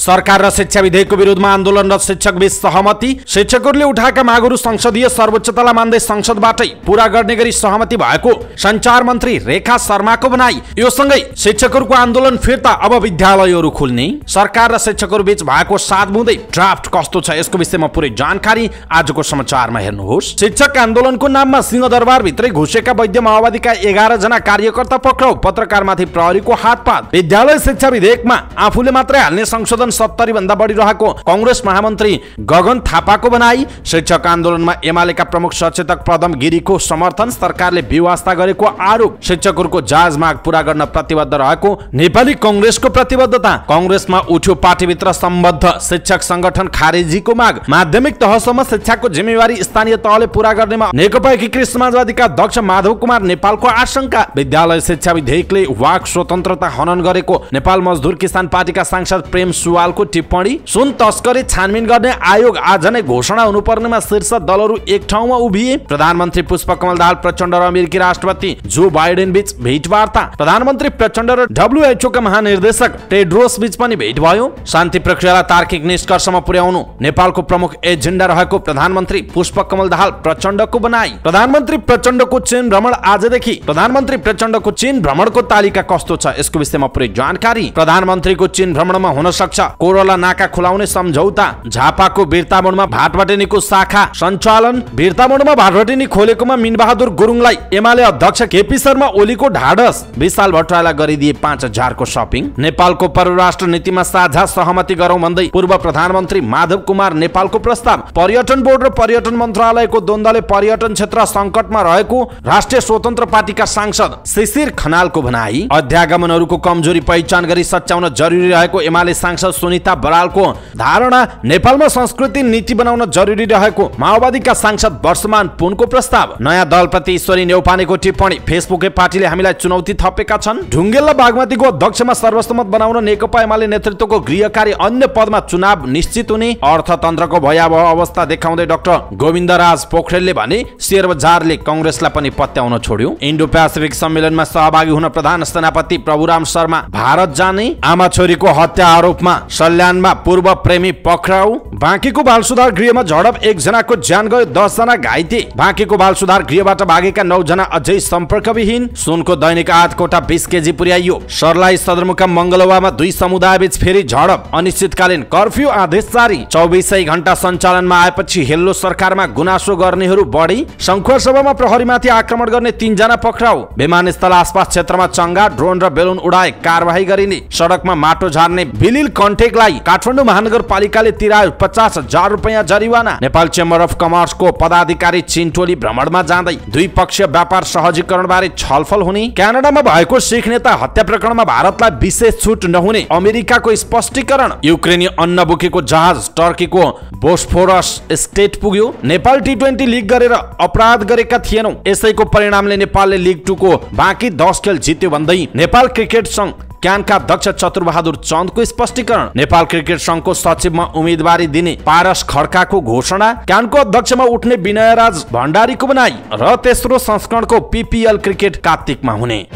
सरकार र शिक्षा विधेयकको विरोधमा आन्दोलन र शिक्षक बीच सहमति शिक्षकहरूले उठाएका मागहरू संसदीय सर्वोच्चतालाई मान्दै संसदबाटै पूरा गर्ने गरी सहमति भएको संचार मन्त्री रेखा शर्माको बनाई यो सँगै शिक्षकहरूको आन्दोलन फिर्ता अब विद्यालयहरू खुल्ने सरकार र शिक्षकहरू बीच भएको साथ बुँदै ड्राफ्ट कस्तो छ यसको विषयमा पुरै जानकारी आजको समाचारमा हेर्नुहोस् शिक्षक आन्दोलनको नाममा भित्रै घुसेका वैद्य माओवादीका एघार जना कार्यकर्ता पक्राउ पत्रकारमाथि प्रहरीको हातपात विद्यालय शिक्षा विधेयकमा आफूले मात्रै हाल्ने संशोधन सत्तरी भन्दा बढी रहेको कङ्ग्रेस महामन्त्री गगन थापाको बनाई शिक्षक आन्दोलनमा एमालेका प्रमुख सचेतक प्रदम गिरीको समर्थन सरकारले व्यवस्था गरेको आरोप शिक्षकहरूको जाज माग पूरा गर्न प्रतिबद्ध रहेको नेपाली कङ्ग्रेसको प्रतिबद्धता कङ्ग्रेसमा उठ्यो पार्टीभित्र सम्बद्ध शिक्षक संगठन खारेजीको माग माध्यमिक तहसम्म शिक्षाको जिम्मेवारी स्थानीय तहले पूरा गर्नेमा नेकपा एकीकृत समाजवादीका अध्यक्ष माधव कुमार नेपालको आशंका विद्यालय शिक्षा विधेयकले वाक स्वतन्त्रता हनन गरेको नेपाल मजदुर किसान पार्टीका सांसद प्रेम सुवा अग्रवालको टिप्पणी सुन तस्करी छानबिन गर्ने आयोग आज नै घोषणा हुनुपर्नेमा शीर्ष दलहरू एक ठाउँमा उभिए प्रधानमन्त्री पुष्पकमल दाहाल प्रचण्ड र अमेरिकी राष्ट्रपति जो बाइडेन बीच भेटवार्ता प्रधानमन्त्री प्रचण्ड र डब्लुएचओका महानिर्देशक टेड्रोस बीच पनि भेट भयो शान्ति प्रक्रियालाई तार्किक निष्कर्षमा पुर्याउनु नेपालको प्रमुख एजेन्डा रहेको प्रधानमन्त्री पुष्पकमल दाहाल प्रचण्डको बनाई प्रधानमन्त्री प्रचण्डको चीन भ्रमण आजदेखि प्रधानमन्त्री प्रचण्डको चीन भ्रमणको तालिका कस्तो छ यसको विषयमा पुरै जानकारी प्रधानमन्त्रीको चीन भ्रमणमा हुन सक्छ कोरोला नाका खुलाउने सम्झौता झापाको बिर्तामोडमा भाटभटेनीको शाखा सञ्चालन बिर्तामोडमा भाटभटेनी खोलेकोमा मिनबहादुर गुरुङलाई एमाले अध्यक्ष केपी शर्मा ओलीको ढाडस विशाल भट्टराईलाई गरिदिए पाँच हजारको सपिङ नेपालको परराष्ट्र नीतिमा साझा सहमति गरौं भन्दै पूर्व प्रधानमन्त्री माधव कुमार नेपालको प्रस्ताव पर्यटन बोर्ड र पर्यटन मन्त्रालयको द्वन्दले पर्यटन क्षेत्र संकटमा रहेको राष्ट्रिय स्वतन्त्र पार्टीका सांसद शिशिर खनालको भनाई अध्यागमनहरूको कमजोरी पहिचान गरी सच्याउन जरुरी रहेको एमाले सांसद सुनिता बरालको धारणा नेपालमा संस्कृति नीति बनाउन जरुरी रहेको माओवादीका सांसद वर्षमान पुनको प्रस्ताव नयाँ दलप्रति ईश्वरी नेौपानेको टिप्पणी फेसबुक पार्टीले हामीलाई चुनौती थपेका छन् ढुङ्गेल बागमतीको अध्यक्षमा सर्वसम्मत बनाउन नेकपा एमाले नेतृत्वको गृह कार्य अन्य पदमा चुनाव निश्चित हुने अर्थतन्त्रको भयावह अवस्था देखाउँदै डाक्टर गोविन्द राज पोखरेलले भने शेर बजारले कंग्रेसलाई पनि पत्याउन छोड्यो इन्डो प्यासिफिक सम्मेलनमा सहभागी हुन प्रधान सेनापति प्रभुराम शर्मा भारत जाने आमा छोरीको हत्या आरोपमा सल्यानमा पूर्व प्रेमी पक्राउ बाँकीको बाल सुधार गृहमा झडप एकजनाको ज्यान गयो जना घाइते बाँकीको बाल सुधार गृहबाट भागेका नौजना अझै सम्पर्कविहीन सुनको दैनिक आठ कोटा बिस केजी पुर्याइयो सरलाई सदरमुकाम मङ्गलवामा दुई समुदाय फेरि झडप अनिश्चितकालीन कर्फ्यू आदेश जारी चौबिसै घण्टा सञ्चालनमा आएपछि हेल्लो सरकारमा गुनासो गर्नेहरू बढी शङ्खुवा सभामा प्रहरीमाथि आक्रमण गर्ने तिनजना पक्राउ विमानस्थल आसपास क्षेत्रमा चङ्गा ड्रोन र बेलुन उडाए कारवाही गरिने सडकमा माटो झार्ने बिलिल कन्ट्याक्टलाई काठमाडौँ महानगरपालिकाले तिरायो पचास हजार रुपियाँ जरिवाना नेपाल चेम्बर अफ कमर्सको पदाधिकारी चिन्टोली भ्रमणमा जाँदै द्विपक्षीय व्यापार सहजीकरण बारे छलफल हुने क्यानाडामा भएको सिख नेता हत्या प्रकरणमा भारतलाई विशेष छुट नहुने अमेरिकाको स्पष्टीकरण युक्रेनी अन्न बोकेको जहाज टर्कीको बोस्फोरस स्टेट पुग्यो नेपाल टी ट्वेन्टी लिग गरेर अपराध गरेका थिएनौ यसैको परिणामले नेपालले लिग टूको बाँकी दस खेल जित्यो भन्दै नेपाल क्रिकेट संघ क्यानका अध्यक्ष चतुरबहादुर चन्दको स्पष्टीकरण नेपाल क्रिकेट संघको सचिवमा उम्मेदवारी दिने पारस खड्काको घोषणा क्यानको अध्यक्षमा उठ्ने विनयराज भण्डारीको बनाई र तेस्रो संस्करणको पिपिएल क्रिकेट कार्तिकमा हुने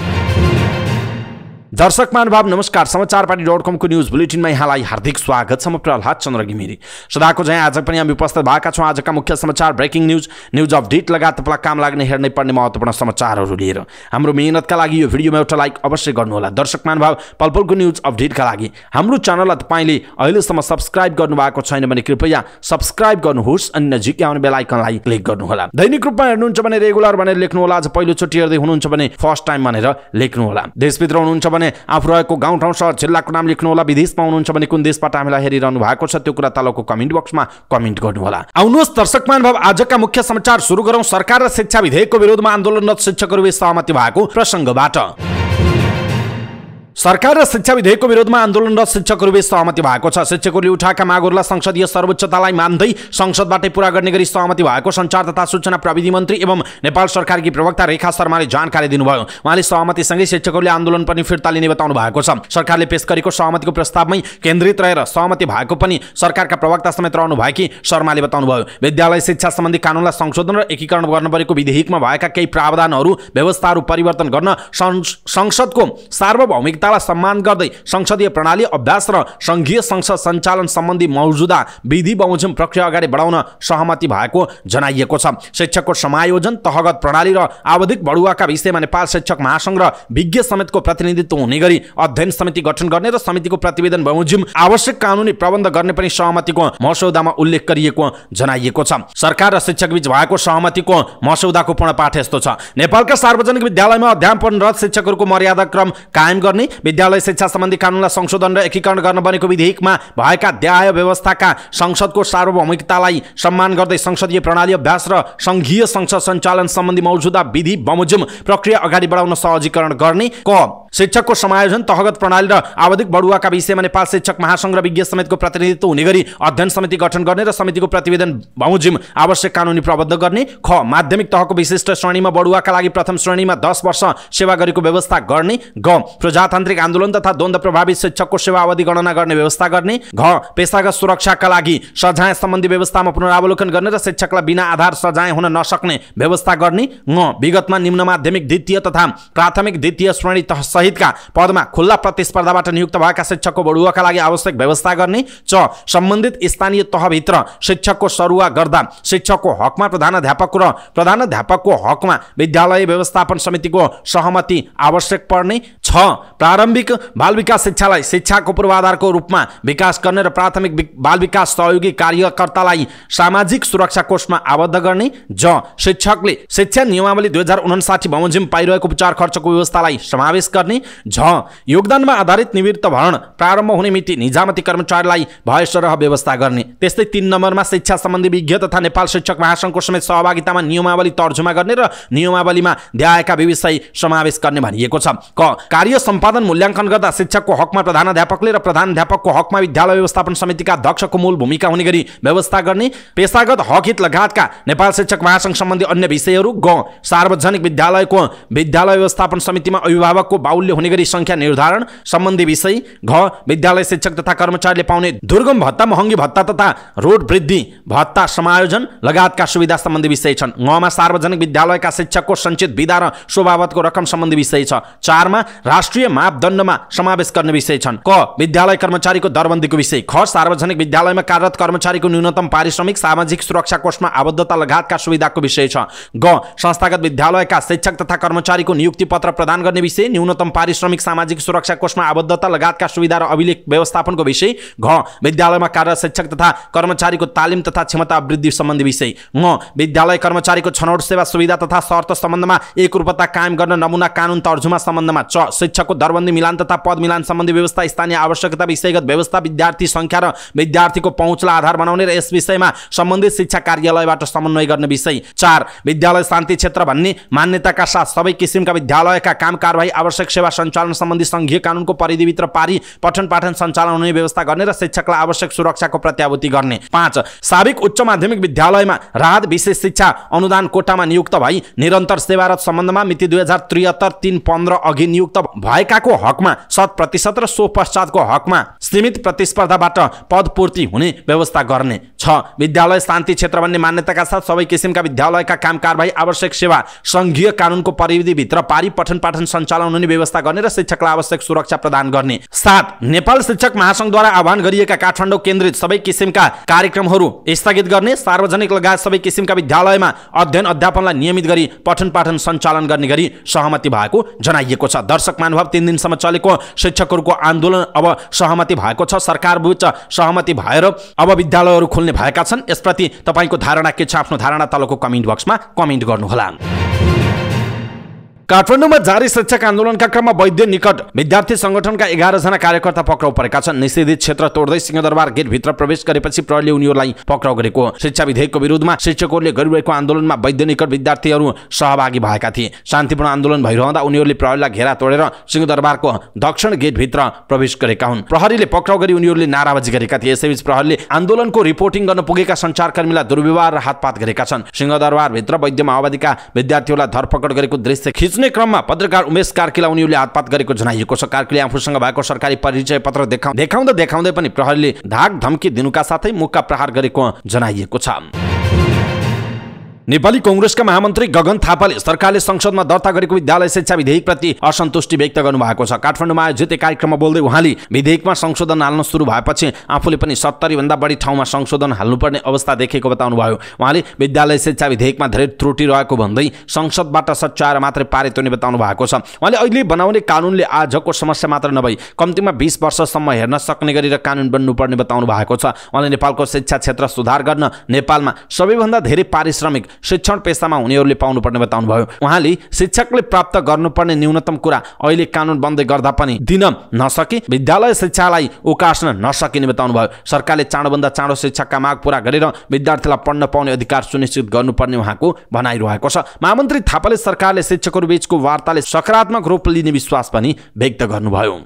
दर्शक महानुभाव नमस्कार समाचार पार्टी डट कमको न्युज बुलेटिनमा यहाँलाई हार्दिक स्वागत छ म प्रहलाद चन्द्र घिमिरी सदाको झैँ आज पनि हामी उपस्थित भएका छौँ आजका मुख्य समाचार ब्रेकिङ न्युज न्युज अपडेट लगायत तपाईँलाई काम लाग्ने हेर्नै पर्ने महत्त्वपूर्ण समाचारहरू लिएर हाम्रो मेहनतका लागि यो भिडियोमा एउटा लाइक अवश्य गर्नुहोला दर्शक महानुभाव पलपलको न्युज अपडेटका लागि हाम्रो च्यानललाई तपाईँले अहिलेसम्म सब्सक्राइब गर्नुभएको छैन भने कृपया सब्सक्राइब गर्नुहोस् अनि नजिकै आउने बेलायकनलाई क्लिक गर्नुहोला दैनिक रूपमा हेर्नुहुन्छ भने रेगुलर भनेर लेख्नुहोला आज पहिलोचोटि हेर्दै हुनुहुन्छ भने फर्स्ट टाइम भनेर लेख्नुहोला देशभित्र हुनुहुन्छ भने भने आफू रहेको गाउँठाउँ सहर जिल्लाको नाम लेख्नुहोला विदेशमा हुनुहुन्छ भने कुन देशबाट हामीलाई हेरिरहनु भएको छ त्यो कुरा तलको कमेन्ट बक्समा कमेन्ट गर्नुहोला आउनुहोस् दर्शक महानुभाव आजका मुख्य समाचार सुरु गरौँ सरकार र शिक्षा विधेयकको विरोधमा आन्दोलनरत शिक्षकहरू सहमति भएको प्रसङ्गबाट सरकार र शिक्षा विधेयकको विरोधमा आन्दोलनरत शिक्षकहरू बीच सहमति भएको छ शिक्षकहरूले उठाएका मागहरूलाई संसदीय सर्वोच्चतालाई मान्दै संसदबाटै पूरा गर्ने गरी सहमति भएको सञ्चार तथा सूचना प्रविधि मन्त्री एवं नेपाल सरकारकी प्रवक्ता रेखा शर्माले जानकारी दिनुभयो उहाँले सहमतिसँगै शिक्षकहरूले आन्दोलन पनि फिर्ता लिने बताउनु भएको छ सरकारले पेश गरेको सहमतिको प्रस्तावमै केन्द्रित रहेर सहमति भएको पनि सरकारका प्रवक्ता समेत रहनु भएकी शर्माले बताउनुभयो विद्यालय शिक्षा सम्बन्धी कानुनलाई संशोधन र एकीकरण गर्नु परेको विधेयकमा भएका केही प्रावधानहरू व्यवस्थाहरू परिवर्तन गर्न संसदको सार्वभौमिक प्रतियोगितालाई सम्मान गर्दै संसदीय प्रणाली अभ्यास र सङ्घीय संसद सञ्चालन सम्बन्धी मौजुदा विधि बमोजिम प्रक्रिया अगाडि बढाउन सहमति भएको जनाइएको छ शिक्षकको समायोजन तहगत प्रणाली र आवधिक बढुवाका विषयमा नेपाल शिक्षक महासङ्घ र विज्ञ समेतको प्रतिनिधित्व हुने गरी अध्ययन समिति गठन गर्ने र समितिको प्रतिवेदन बमोजिम आवश्यक कानुनी प्रबन्ध गर्ने पनि सहमतिको मसौदामा उल्लेख गरिएको जनाइएको छ सरकार र शिक्षक शिक्षकबीच भएको सहमतिको मसौदाको पूर्ण पाठ यस्तो छ नेपालका सार्वजनिक विद्यालयमा अध्यापनरत शिक्षकहरूको मर्यादा क्रम कायम गर्ने विद्यालय शिक्षा सम्बन्धी कानुनलाई संशोधन र एकीकरण गर्न बनेको विधेयकमा भएका ध्याय व्यवस्थाका संसदको सार्वभौमिकतालाई सम्मान गर्दै संसदीय प्रणाली अभ्यास र सङ्घीय संसद सञ्चालन सम्बन्धी मौजुदा विधि बमोजुम प्रक्रिया अगाडि बढाउन सहजीकरण गर्ने क शिक्षकको समायोजन तहगत प्रणाली र आवधिक बढुवाका विषयमा नेपाल शिक्षक महासङ्घ र विज्ञ समितिको प्रतिनिधित्व हुने गरी अध्ययन समिति गठन गर्ने र समितिको प्रतिवेदन बमोजिम आवश्यक कानुनी प्रबन्ध गर्ने ख माध्यमिक तहको विशिष्ट श्रेणीमा बढुवाका लागि प्रथम श्रेणीमा दस वर्ष सेवा गरेको व्यवस्था गर्ने ग प्रजातान्त्रिक आन्दोलन तथा द्वन्द प्रभावित शिक्षकको सेवा अवधि गणना गर्ने व्यवस्था गर्ने घ पेसागत सुरक्षाका लागि सजाय सम्बन्धी व्यवस्थामा पुनरावलोकन गर्ने र शिक्षकलाई बिना आधार सजाय हुन नसक्ने व्यवस्था गर्ने ङ विगतमा निम्न माध्यमिक द्वितीय तथा प्राथमिक द्वितीय श्रेणी तह सहितका पदमा खुल्ला प्रतिस्पर्धाबाट नियुक्त भएका शिक्षकको बढुवाका लागि आवश्यक व्यवस्था गर्ने च सम्बन्धित स्थानीय तहभित्र शिक्षकको सरुवा गर्दा शिक्षकको हकमा प्रधानाध्यापक र प्रधानाध्यापकको हकमा विद्यालय व्यवस्थापन समितिको सहमति आवश्यक पर्ने छ प्रारम्भिक बाल विकास शिक्षालाई शिक्षाको पूर्वाधारको रूपमा विकास गर्ने र प्राथमिक बाल विकास सहयोगी कार्यकर्तालाई सामाजिक सुरक्षा कोषमा आबद्ध गर्ने ज शिक्षकले शिक्षा नियमावली दुई हजार उनासाठी बमोजिम पाइरहेको उपचार खर्चको व्यवस्थालाई समावेश गर्ने झ योगदानमा आधारित निवृत्त भरण प्रारम्भ हुने मिति निजामती कर्मचारीलाई भयसरह व्यवस्था गर्ने त्यस्तै तिन नम्बरमा शिक्षा सम्बन्धी विज्ञ तथा नेपाल शिक्षक महासङ्घको समेत सहभागितामा नियमावली तर्जुमा गर्ने र नियमावलीमा ध्याएका विषय समावेश गर्ने भनिएको छ क कार्य सम्पादन मूल्याङ्कन गर्दा शिक्षकको हकमा प्रधानाध्यापकले र अध्यापकको हकमा विद्यालय व्यवस्थापन समितिका अध्यक्षको मूल भूमिका हुने गरी व्यवस्था गर्ने पेसागत हकित लगायतका नेपाल शिक्षक महासङ्घ सम्बन्धी अन्य विषयहरू ग सार्वजनिक विद्यालयको विद्यालय व्यवस्थापन समितिमा अभिभावकको बाहुल्य हुने गरी सङ्ख्या निर्धारण सम्बन्धी विषय घ विद्यालय शिक्षक तथा कर्मचारीले पाउने दुर्गम भत्ता महँगी भत्ता तथा रोड वृद्धि भत्ता समायोजन लगायतका सुविधा सम्बन्धी विषय छन् गमा सार्वजनिक विद्यालयका शिक्षकको सञ्चित विधा र स्वभावतको रकम सम्बन्धी विषय छ चारमा राष्ट्रिय मापदण्डमा समावेश गर्ने विषय छन् क विद्यालय कर्मचारीको दरबन्दीको विषय ख सार्वजनिक विद्यालयमा कार्यरत कर्मचारीको न्यूनतम पारिश्रमिक सामाजिक सुरक्षा कोषमा आबद्धता लगायतका सुविधाको विषय छ ग संस्थागत विद्यालयका शिक्षक तथा कर्मचारीको नियुक्ति पत्र प्रदान गर्ने विषय न्यूनतम पारिश्रमिक सामाजिक सुरक्षा कोषमा आबद्धता लगायतका सुविधा र अभिलेख व्यवस्थापनको विषय घ विद्यालयमा कार्यरत शिक्षक तथा कर्मचारीको तालिम तथा क्षमता वृद्धि सम्बन्धी विषय म विद्यालय कर्मचारीको छनौट सेवा सुविधा तथा शर्त सम्बन्धमा एकरूपता कायम गर्न नमुना कानुन तर्जुमा सम्बन्धमा च शिक्षकको दरबन्दी मिलान तथा पद मिलान सम्बन्धी व्यवस्था स्थानीय आवश्यकता विषयगत व्यवस्था विद्यार्थी सङ्ख्या र विद्यार्थीको पहुँचलाई आधार बनाउने र यस विषयमा सम्बन्धित शिक्षा कार्यालयबाट समन्वय गर्ने विषय चार विद्यालय शान्ति क्षेत्र भन्ने मान्यताका साथ सबै किसिमका विद्यालयका काम कारवाही आवश्यक सेवा सञ्चालन सम्बन्धी सङ्घीय कानुनको परिधिभित्र पारी पठन पाठन सञ्चालन हुने व्यवस्था गर्ने र शिक्षकलाई आवश्यक सुरक्षाको प्रत्याभूति गर्ने पाँच साविक उच्च माध्यमिक विद्यालयमा राहत विशेष शिक्षा अनुदान कोटामा नियुक्त भई निरन्तर सेवारत सम्बन्धमा मिति दुई हजार त्रिहत्तर तिन पन्ध्र अघि नियुक्त भएकाको हकमा शत प्रतिशत र सो पश्चातको हकमा सीमित प्रतिस्पर्धाबाट पदपूर्ति हुने व्यवस्था गर्ने छ विद्यालय शान्ति क्षेत्र भन्ने मान्यताका साथ सबै किसिमका विद्यालयका काम कारवाही आवश्यक सेवा सङ्घीय कानुनको परिधिभित्र पारी पठन पाठन सञ्चालन हुने व्यवस्था गर्ने र शिक्षकलाई आवश्यक सुरक्षा प्रदान गर्ने साथ नेपाल शिक्षक महासङ्घद्वारा आह्वान गरिएका काठमाडौँ केन्द्रित सबै किसिमका कार्यक्रमहरू स्थगित गर्ने सार्वजनिक लगायत सबै किसिमका विद्यालयमा अध्ययन अध्यापनलाई नियमित गरी पठन पाठन सञ्चालन गर्ने गरी सहमति भएको जनाइएको छ दर्शक आत्मानुभव तिन दिनसम्म चलेको शिक्षकहरूको आन्दोलन अब सहमति भएको छ सरकार बुच्च सहमति भएर अब विद्यालयहरू खोल्ने भएका छन् यसप्रति तपाईँको धारणा के छ आफ्नो धारणा तलको कमेन्ट बक्समा कमेन्ट गर्नुहोला काठमाडौँमा जारी शिक्षक आन्दोलनका क्रममा वैद्य निकट विद्यार्थी संगठनका जना कार्यकर्ता पक्राउ परेका छन् निषेधित क्षेत्र तोड्दै सिंहदरबार गेटभित्र प्रवेश गरेपछि प्रहरीले उनीहरूलाई पक्राउ गरेको शिक्षा विधेयकको विरोधमा शिक्षकहरूले गरिरहेको आन्दोलनमा वैद्य निकट विद्यार्थीहरू सहभागी भएका थिए शान्तिपूर्ण आन्दोलन भइरहँदा उनीहरूले प्रहरीलाई घेरा तोडेर सिंहदरबारको दक्षिण गेट भित्र प्रवेश गरेका हुन् प्रहरीले पक्राउ गरी उनीहरूले नाराबाजी गरेका थिए यसैबीच प्रहरीले आन्दोलनको रिपोर्टिङ गर्न पुगेका संचारकर्मीलाई दुर्व्यवहार र हातपात गरेका छन् सिंहदरबारभित्र वैद्य माओवादीका विद्यार्थीहरूलाई धरपकड गरेको दृश्य खिच्न बुझ्ने क्रममा पत्रकार उमेश कार्कीलाई उनीहरूले हातपात गरेको जनाइएको छ कार्कीले आफूसँग भएको सरकारी परिचय पत्र देखाउँदा देखाउँदै पनि प्रहरीले धाक धम्की दिनुका साथै मुखका प्रहार गरेको जनाइएको छ नेपाली कङ्ग्रेसका महामन्त्री गगन थापाले सरकारले संसदमा दर्ता गरेको विद्यालय शिक्षा विधेयकप्रति असन्तुष्टि व्यक्त गर्नुभएको छ काठमाडौँमा आयोजित कार्यक्रममा बोल्दै उहाँले विधेयकमा संशोधन हाल्न सुरु भएपछि आफूले पनि सत्तरीभन्दा बढी ठाउँमा संशोधन हाल्नुपर्ने अवस्था देखेको बताउनुभयो उहाँले विद्यालय शिक्षा विधेयकमा धेरै त्रुटि रहेको भन्दै संसदबाट सच्याएर मात्रै पारित हुने बताउनु भएको छ उहाँले अहिले बनाउने कानुनले आजको समस्या मात्र नभई कम्तीमा बिस वर्षसम्म हेर्न सक्ने गरेर कानुन बन्नुपर्ने बताउनु भएको छ उहाँले नेपालको शिक्षा क्षेत्र सुधार गर्न नेपालमा सबैभन्दा धेरै पारिश्रमिक शिक्षण पेसामा हुनेहरूले पाउनुपर्ने बताउनुभयो उहाँले शिक्षकले प्राप्त गर्नुपर्ने न्यूनतम कुरा अहिले कानुन बन्दै गर्दा पनि दिन नसके विद्यालय शिक्षालाई उकास्न नसकिने बताउनुभयो सरकारले चाँडोभन्दा चाँडो शिक्षकका माग पुरा गरेर विद्यार्थीलाई पढ्न पाउने अधिकार सुनिश्चित गर्नुपर्ने उहाँको भनाइरहेको छ महामन्त्री थापाले सरकारले शिक्षकहरू बीचको वार्ताले सकारात्मक रूप लिने विश्वास पनि व्यक्त गर्नुभयो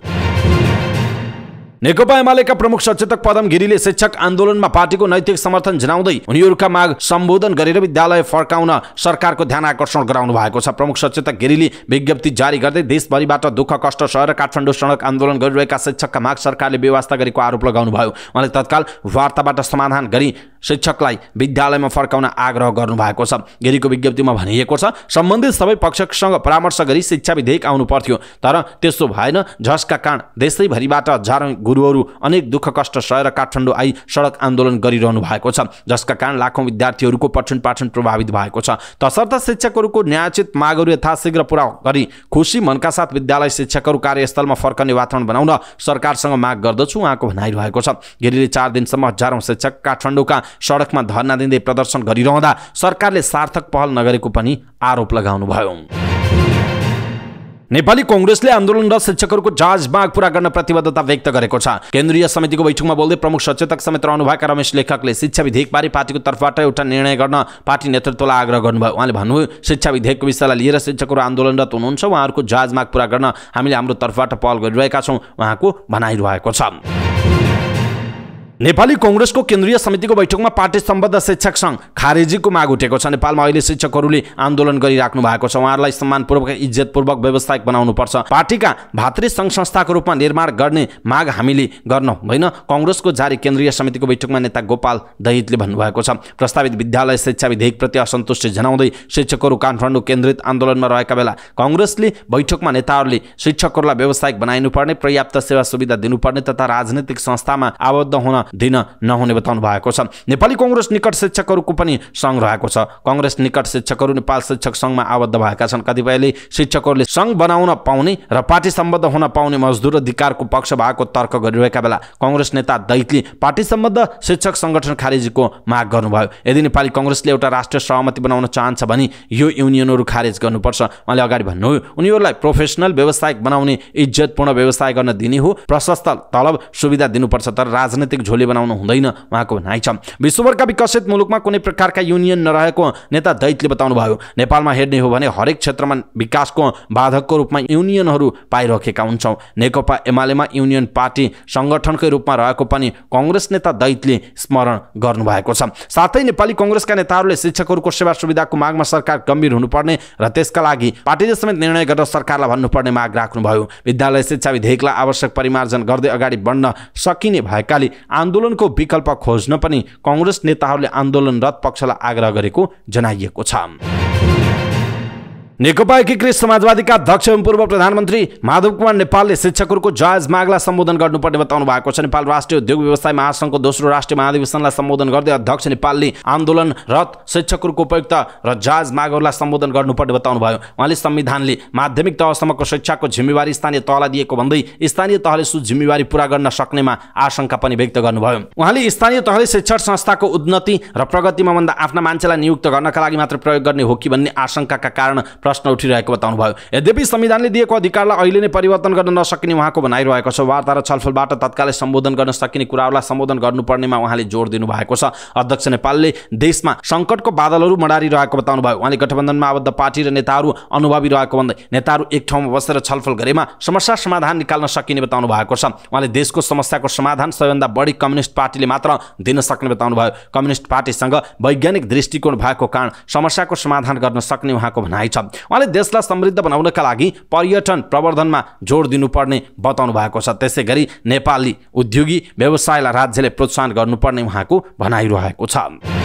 नेकपा एमालेका प्रमुख सचेतक पदम गिरीले शिक्षक आन्दोलनमा पार्टीको नैतिक समर्थन जनाउँदै उनीहरूका माग सम्बोधन गरेर विद्यालय फर्काउन सरकारको ध्यान आकर्षण गराउनु भएको छ प्रमुख सचेतक गिरीले विज्ञप्ति जारी गर्दै देशभरिबाट दुःख कष्ट सहेर काठमाडौँ सडक आन्दोलन गरिरहेका शिक्षकका माग सरकारले व्यवस्था गरेको आरोप लगाउनुभयो उहाँले तत्काल वार्ताबाट समाधान गरी शिक्षकलाई विद्यालयमा फर्काउन आग्रह गर्नुभएको छ गिरीको विज्ञप्तिमा भनिएको छ सम्बन्धित सबै पक्षसँग परामर्श गरी शिक्षा विधेयक आउनु पर्थ्यो तर त्यस्तो भएन झसका कारण देशैभरिबाट हजारौँ गुरुहरू अनेक दुःख कष्ट सहेर काठमाडौँ आई सडक आन्दोलन गरिरहनु भएको छ जसका कारण लाखौँ विद्यार्थीहरूको पठन पाठन प्रभावित भएको छ तसर्थ शिक्षकहरूको न्यायचित मागहरू यथाशीघ्र पुरा गरी खुसी मनका साथ विद्यालय शिक्षकहरू कार्यस्थलमा फर्कने वातावरण बनाउन सरकारसँग माग गर्दछु उहाँको भनाइरहेको छ गिरीले चार दिनसम्म हजारौँ शिक्षक काठमाडौँका सडकमा धरना दिँदै प्रदर्शन गरिरहँदा सरकारले सार्थक पहल नगरेको पनि आरोप लगाउनुभयो नेपाली कङ्ग्रेसले आन्दोलनरत शिक्षकहरूको जाँच माग पूरा गर्न प्रतिबद्धता व्यक्त गरेको छ केन्द्रीय समितिको बैठकमा बोल्दै प्रमुख सचेतक समेत रहनुभएका रमेश लेखकले शिक्षा विधेयकबारे पार्टीको तर्फबाट एउटा निर्णय गर्न पार्टी नेतृत्वलाई आग्रह गर्नुभयो उहाँले भन्नुभयो शिक्षा विधेयकको विषयलाई लिएर शिक्षकहरू आन्दोलनरत हुनुहुन्छ उहाँहरूको जाँच माग पूरा गर्न हामीले हाम्रो तर्फबाट पहल गरिरहेका छौँ उहाँको भनाइरहेको छ नेपाली कङ्ग्रेसको केन्द्रीय समितिको बैठकमा पार्टी सम्बद्ध शिक्षक सङ्घ खारेजीको माग उठेको छ नेपालमा अहिले शिक्षकहरूले आन्दोलन गरिराख्नु भएको छ उहाँहरूलाई सम्मानपूर्वक इज्जतपूर्वक व्यवसायिक बनाउनुपर्छ पार्टीका भातृ सङ्घ संस्थाको रूपमा निर्माण गर्ने माग हामीले गर्न होइन कङ्ग्रेसको जारी केन्द्रीय समितिको बैठकमा नेता गोपाल दहितले भन्नुभएको छ प्रस्तावित विद्यालय शिक्षा विधेयकप्रति असन्तुष्टि जनाउँदै शिक्षकहरू काठमाडौँ केन्द्रित आन्दोलनमा रहेका बेला कङ्ग्रेसले बैठकमा नेताहरूले शिक्षकहरूलाई व्यवसायिक बनाइनुपर्ने पर्याप्त सेवा सुविधा दिनुपर्ने तथा राजनैतिक संस्थामा आबद्ध हुन दिन नहुने बताउनु भएको छ नेपाली कङ्ग्रेस निकट शिक्षकहरूको पनि सङ्घ रहेको छ कङ्ग्रेस निकट शिक्षकहरू नेपाल शिक्षक सङ्घमा आबद्ध भएका छन् कतिपयले शिक्षकहरूले सङ्घ बनाउन पाउने र पार्टी सम्बद्ध हुन पाउने मजदुर अधिकारको पक्ष भएको तर्क गरिरहेका बेला कङ्ग्रेस नेता दैतले पार्टी सम्बद्ध शिक्षक सङ्गठन खारेजीको माग गर्नुभयो यदि नेपाली कङ्ग्रेसले एउटा राष्ट्रिय सहमति बनाउन चाहन्छ भने यो युनियनहरू खारेज गर्नुपर्छ उहाँले अगाडि भन्नुभयो उनीहरूलाई प्रोफेसनल व्यवसायिक बनाउने इज्जतपूर्ण व्यवसाय गर्न दिने हो प्रशस्त तलब सुविधा दिनुपर्छ तर राजनैतिक झोले बनाउनु हुँदैन उहाँको भनाइ छ विश्वभरका विकसित मुलुकमा कुनै प्रकारका युनियन नरहेको नेता दैतले बताउनुभयो नेपालमा हेर्ने हो भने हरेक क्षेत्रमा विकासको बाधकको रूपमा युनियनहरू पाइरहेका हुन्छौँ नेकपा एमालेमा युनियन पार्टी सङ्गठनकै रूपमा रहेको पनि कङ्ग्रेस नेता दैतले स्मरण गर्नुभएको छ साथै नेपाली कङ्ग्रेसका नेताहरूले शिक्षकहरूको सेवा सुविधाको मागमा सरकार गम्भीर हुनुपर्ने र त्यसका लागि पार्टीले समेत निर्णय गरेर सरकारलाई भन्नुपर्ने माग राख्नुभयो विद्यालय शिक्षा विधेयकलाई आवश्यक परिमार्जन गर्दै अगाडि बढ्न सकिने भएकाले आन्दोलनको विकल्प खोज्न पनि कङ्ग्रेस नेताहरूले आन्दोलनरत पक्षलाई आग्रह गरेको जनाइएको छ नेकपा एकीकृत समाजवादीका अध्यक्ष एवं पूर्व प्रधानमन्त्री माधव कुमार नेपालले शिक्षकहरूको जायज मागलाई सम्बोधन गर्नुपर्ने बताउनु भएको छ नेपाल राष्ट्रिय उद्योग व्यवसाय महासङ्घको दोस्रो राष्ट्रिय महाधिवेशनलाई सम्बोधन गर्दै अध्यक्ष नेपालले आन्दोलनरत शिक्षकहरूको उपयुक्त र जायज मागहरूलाई सम्बोधन गर्नुपर्ने बताउनु भयो उहाँले संविधानले माध्यमिक तहसम्मको शिक्षाको जिम्मेवारी स्थानीय तहलाई दिएको भन्दै स्थानीय तहले सु जिम्मेवारी पुरा गर्न सक्नेमा आशंका पनि व्यक्त गर्नुभयो उहाँले स्थानीय तहले शिक्षण संस्थाको उन्नति र प्रगतिमा भन्दा आफ्ना मान्छेलाई नियुक्त गर्नका लागि मात्र प्रयोग गर्ने हो कि भन्ने आशंकाका कारण प्रश्न उठिरहेको भयो यद्यपि संविधानले दिएको अधिकारलाई अहिले नै परिवर्तन गर्न नसकिने उहाँको भनाइरहेको छ वार्ता र छलफलबाट तत्कालै सम्बोधन गर्न सकिने कुराहरूलाई सम्बोधन गर्नुपर्नेमा उहाँले जोड दिनुभएको छ अध्यक्ष नेपालले देशमा सङ्कटको बादलहरू मडारिरहेको बताउनुभयो उहाँले गठबन्धनमा आबद्ध पार्टी र नेताहरू अनुभवी रहेको भन्दै नेताहरू एक ठाउँमा बसेर छलफल गरेमा समस्या समाधान निकाल्न सकिने बताउनु भएको छ उहाँले देशको समस्याको समाधान सबैभन्दा बढी कम्युनिस्ट पार्टीले मात्र दिन सक्ने बताउनुभयो कम्युनिस्ट पार्टीसँग वैज्ञानिक दृष्टिकोण भएको कारण समस्याको समाधान गर्न सक्ने उहाँको भनाइ छ उहाँले देशलाई समृद्ध बनाउनका लागि पर्यटन प्रवर्धनमा जोड दिनुपर्ने बताउनु भएको छ त्यसै गरी नेपाली उद्योगी व्यवसायलाई राज्यले प्रोत्साहन गर्नुपर्ने उहाँको भनाइरहेको छ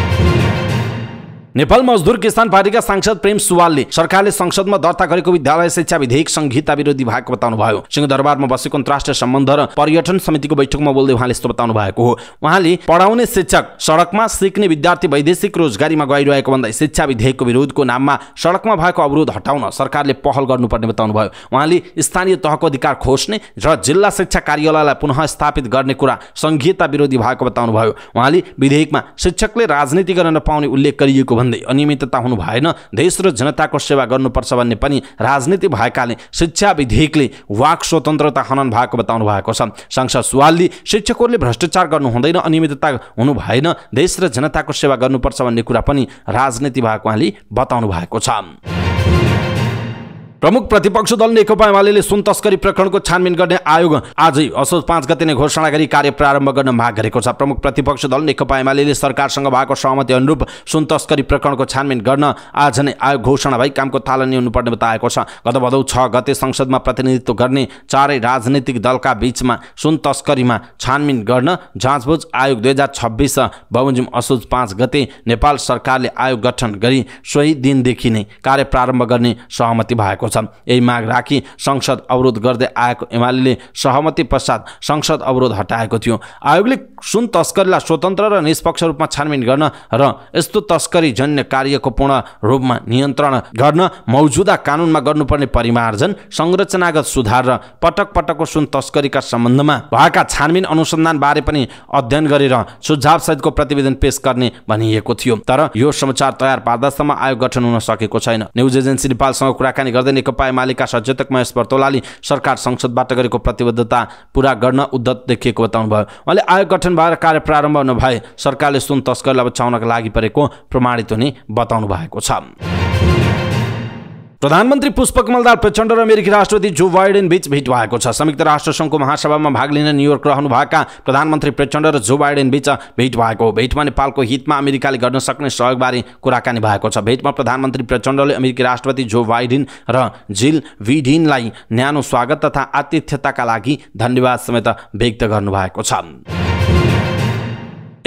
नेपाल मजदुर किसान पार्टीका सांसद प्रेम सुवालले सरकारले संसदमा दर्ता गरेको विद्यालय शिक्षा विधेयक संहिता विरोधी भएको बताउनु भयो सिंहदरबारमा बसेको अन्तर्राष्ट्रिय सम्बन्ध र पर्यटन समितिको बैठकमा बोल्दै उहाँले यस्तो बताउनु भएको हो उहाँले पढाउने शिक्षक सडकमा सिक्ने विद्यार्थी वैदेशिक रोजगारीमा गइरहेको भन्दै शिक्षा विधेयकको विरोधको नाममा सडकमा भएको अवरोध हटाउन सरकारले पहल गर्नुपर्ने बताउनु भयो उहाँले स्थानीय तहको अधिकार खोज्ने र जिल्ला शिक्षा कार्यालयलाई पुनः स्थापित गर्ने कुरा संघीयता विरोधी भएको बताउनु भयो उहाँले विधेयकमा शिक्षकले राजनीति गर्न नपाउने उल्लेख गरिएको भन्दै अनियमितता हुनु भएन देश र जनताको सेवा गर्नुपर्छ भन्ने पनि राजनीति भएकाले शिक्षा विधेयकले वाक स्वतन्त्रता हनन भएको बताउनु भएको छ संसद सुवालले शिक्षकहरूले भ्रष्टाचार गर्नु हुँदैन अनियमितता हुनु भएन देश र जनताको सेवा गर्नुपर्छ भन्ने कुरा पनि राजनीति भएको उहाँले बताउनु भएको छ प्रमुख प्रतिपक्ष दल नेकपा एमाले सुन तस्करी प्रकरणको छानबिन गर्ने आयोग आजै असोज पाँच गते नै घोषणा गरी कार्य प्रारम्भ गर्न माग गरेको छ प्रमुख प्रतिपक्ष दल नेकपा एमाले सरकारसँग भएको सहमति अनुरूप सुन तस्करी प्रकरणको छानबिन गर्न आज नै आयोग घोषणा भई कामको थालनी हुनुपर्ने बताएको छ गत भदौ छ गते संसदमा प्रतिनिधित्व गर्ने चारै राजनैतिक दलका बीचमा सुन तस्करीमा छानबिन गर्न जाँचबुझ आयोग दुई हजार छब्बिस बमोजिम असोज पाँच गते नेपाल सरकारले आयोग गठन गरी सोही दिनदेखि नै कार्य प्रारम्भ गर्ने सहमति भएको छ यही माग राखी संसद अवरोध गर्दै आएको एमाले सहमति पश्चात संसद अवरोध हटाएको थियो आयोगले सुन तस्करीलाई स्वतन्त्र र निष्पक्ष रूपमा छानबिन गर्न र यस्तो तस्करी जन्य कार्यको पूर्ण रूपमा नियन्त्रण गर्न मौजुदा कानुनमा गर्नुपर्ने परिमार्जन संरचनागत सुधार र पटक पटकको सुन तस्करीका सम्बन्धमा भएका छानबिन अनुसन्धान बारे पनि अध्ययन गरेर सुझाव सहितको प्रतिवेदन पेश गर्ने भनिएको थियो तर यो समाचार तयार पार्दासम्म आयोग गठन हुन सकेको छैन न्युज एजेन्सी नेपालसँग कुराकानी गर्दै नेकपा एमालेका महेश स्पर्तौलाले सरकार संसदबाट गरेको प्रतिबद्धता पुरा गर्न उद्धत देखिएको बताउनु भयो उहाँले आयोग गठन भएर कार्य प्रारम्भ नभए सरकारले सुन तस्करलाई बचाउनका लागि परेको प्रमाणित हुने बताउनु भएको छ प्रधानमन्त्री पुष्पकमल दाल प्रचण्ड र अमेरिकी राष्ट्रपति जो बाइडेन बीच भेट भएको छ संयुक्त राष्ट्रसङ्घको महासभामा भाग लिन न्युयोर्क रहनुभएका प्रधानमन्त्री प्रचण्ड र जो बाइडेन बीच भेट भएको हो भेटमा नेपालको हितमा अमेरिकाले गर्न सक्ने सहयोगबारे कुराकानी भएको छ भेटमा प्रधानमन्त्री प्रचण्डले अमेरिकी राष्ट्रपति जो बाइडेन र जिल विडिनलाई न्यानो स्वागत तथा आतिथ्यताका लागि धन्यवाद समेत व्यक्त गर्नुभएको छ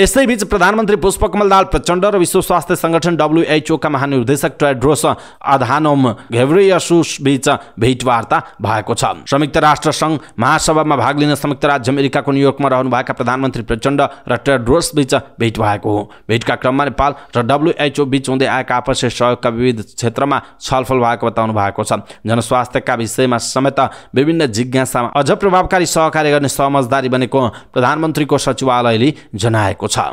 यसैबीच प्रधानमन्त्री पुष्पकमल दाल प्रचण्ड र विश्व स्वास्थ्य संगठन डब्लुएचओका महानिर्देशक ट्रेड्रोस अधानोम घेब्रेयसुस बीच भेटवार्ता भएको छ संयुक्त राष्ट्र संघ महासभामा भाग लिन संयुक्त राज्य अमेरिकाको न्युयोर्कमा रहनुभएका प्रधानमन्त्री प्रचण्ड र ट्रेड्रोस बीच भेट भएको हो भेटका क्रममा नेपाल र डब्लुएचओ बीच हुँदै आएका आपसी सहयोगका विविध क्षेत्रमा छलफल भएको बताउनु भएको छ जनस्वास्थ्यका विषयमा समेत विभिन्न जिज्ञासामा अझ प्रभावकारी सहकार्य गर्ने समझदारी बनेको प्रधानमन्त्रीको सचिवालयले जनाएको छ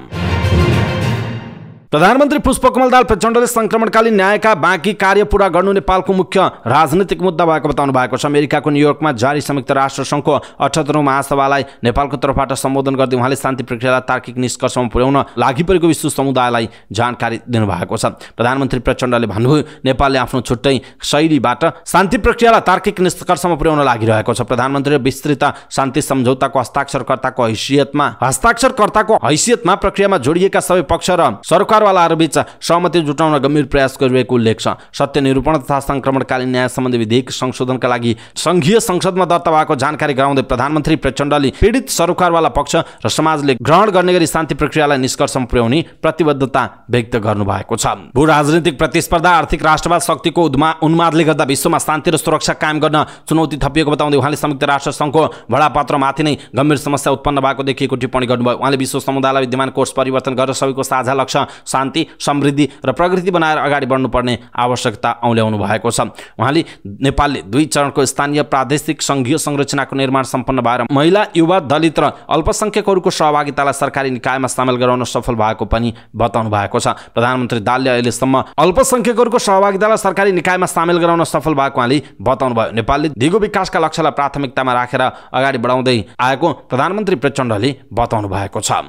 प्रधानमन्त्री पुष्पकमल दाल प्रचण्डले संक्रमणकालीन न्यायका बाँकी कार्य पूरा गर्नु नेपालको मुख्य राजनैतिक मुद्दा भएको बताउनु भएको छ अमेरिकाको न्युयोर्कमा जारी संयुक्त राष्ट्र राष्ट्रसङ्घको अठहत्तरौँ महासभालाई नेपालको तर्फबाट सम्बोधन गर्दै उहाँले शान्ति प्रक्रियालाई तार्किक निष्कर्षमा पुर्याउन लागि परेको विश्व समुदायलाई जानकारी दिनुभएको छ प्रधानमन्त्री प्रचण्डले भन्नुभयो नेपालले आफ्नो छुट्टै शैलीबाट शान्ति प्रक्रियालाई तार्किक निष्कर्षमा पुर्याउन लागिरहेको छ प्रधानमन्त्रीले विस्तृत शान्ति सम्झौताको हस्ताक्षरकर्ताको हैसियतमा हस्ताक्षरकर्ताको हैसियतमा प्रक्रियामा जोडिएका सबै पक्ष र सरकार परिवारवालाहरू सहमति जुटाउन गम्भीर प्रयास गरिरहेको उल्लेख छ सत्य निरूपण तथा सङ्क्रमणकालीन न्याय सम्बन्धी विधेयक संशोधनका लागि सङ्घीय संसदमा दर्ता भएको जानकारी गराउँदै प्रधानमन्त्री प्रचण्डले पीडित सरकारवाला पक्ष र समाजले ग्रहण गर्ने गरी शान्ति प्रक्रियालाई निष्कर्षमा पुर्याउने प्रतिबद्धता व्यक्त गर्नुभएको छ भू राजनीतिक प्रतिस्पर्धा आर्थिक राष्ट्रवाद शक्तिको उद्मा उन्मादले गर्दा विश्वमा शान्ति र सुरक्षा कायम गर्न चुनौती थपिएको बताउँदै उहाँले संयुक्त राष्ट्र सङ्घको भडापत्रमाथि नै गम्भीर समस्या उत्पन्न भएको देखिएको टिप्पणी गर्नुभयो उहाँले विश्व समुदायलाई विद्यमान कोर्स परिवर्तन गरेर सबैको साझा लक्ष्य शान्ति समृद्धि र प्रगति बनाएर अगाडि बढ्नुपर्ने आवश्यकता औल्याउनु भएको छ उहाँले नेपालले दुई चरणको स्थानीय प्रादेशिक सङ्घीय संरचनाको निर्माण सम्पन्न भएर महिला युवा दलित र अल्पसङ्ख्यकहरूको सहभागितालाई सरकारी निकायमा सामेल गराउन सफल भएको पनि बताउनु भएको छ प्रधानमन्त्री दालले अहिलेसम्म अल्पसङ्ख्यकहरूको सहभागितालाई सरकारी निकायमा सामेल गराउन सफल भएको उहाँले बताउनुभयो नेपालले दिगो विकासका लक्ष्यलाई प्राथमिकतामा राखेर अगाडि बढाउँदै आएको प्रधानमन्त्री प्रचण्डले बताउनु भएको छ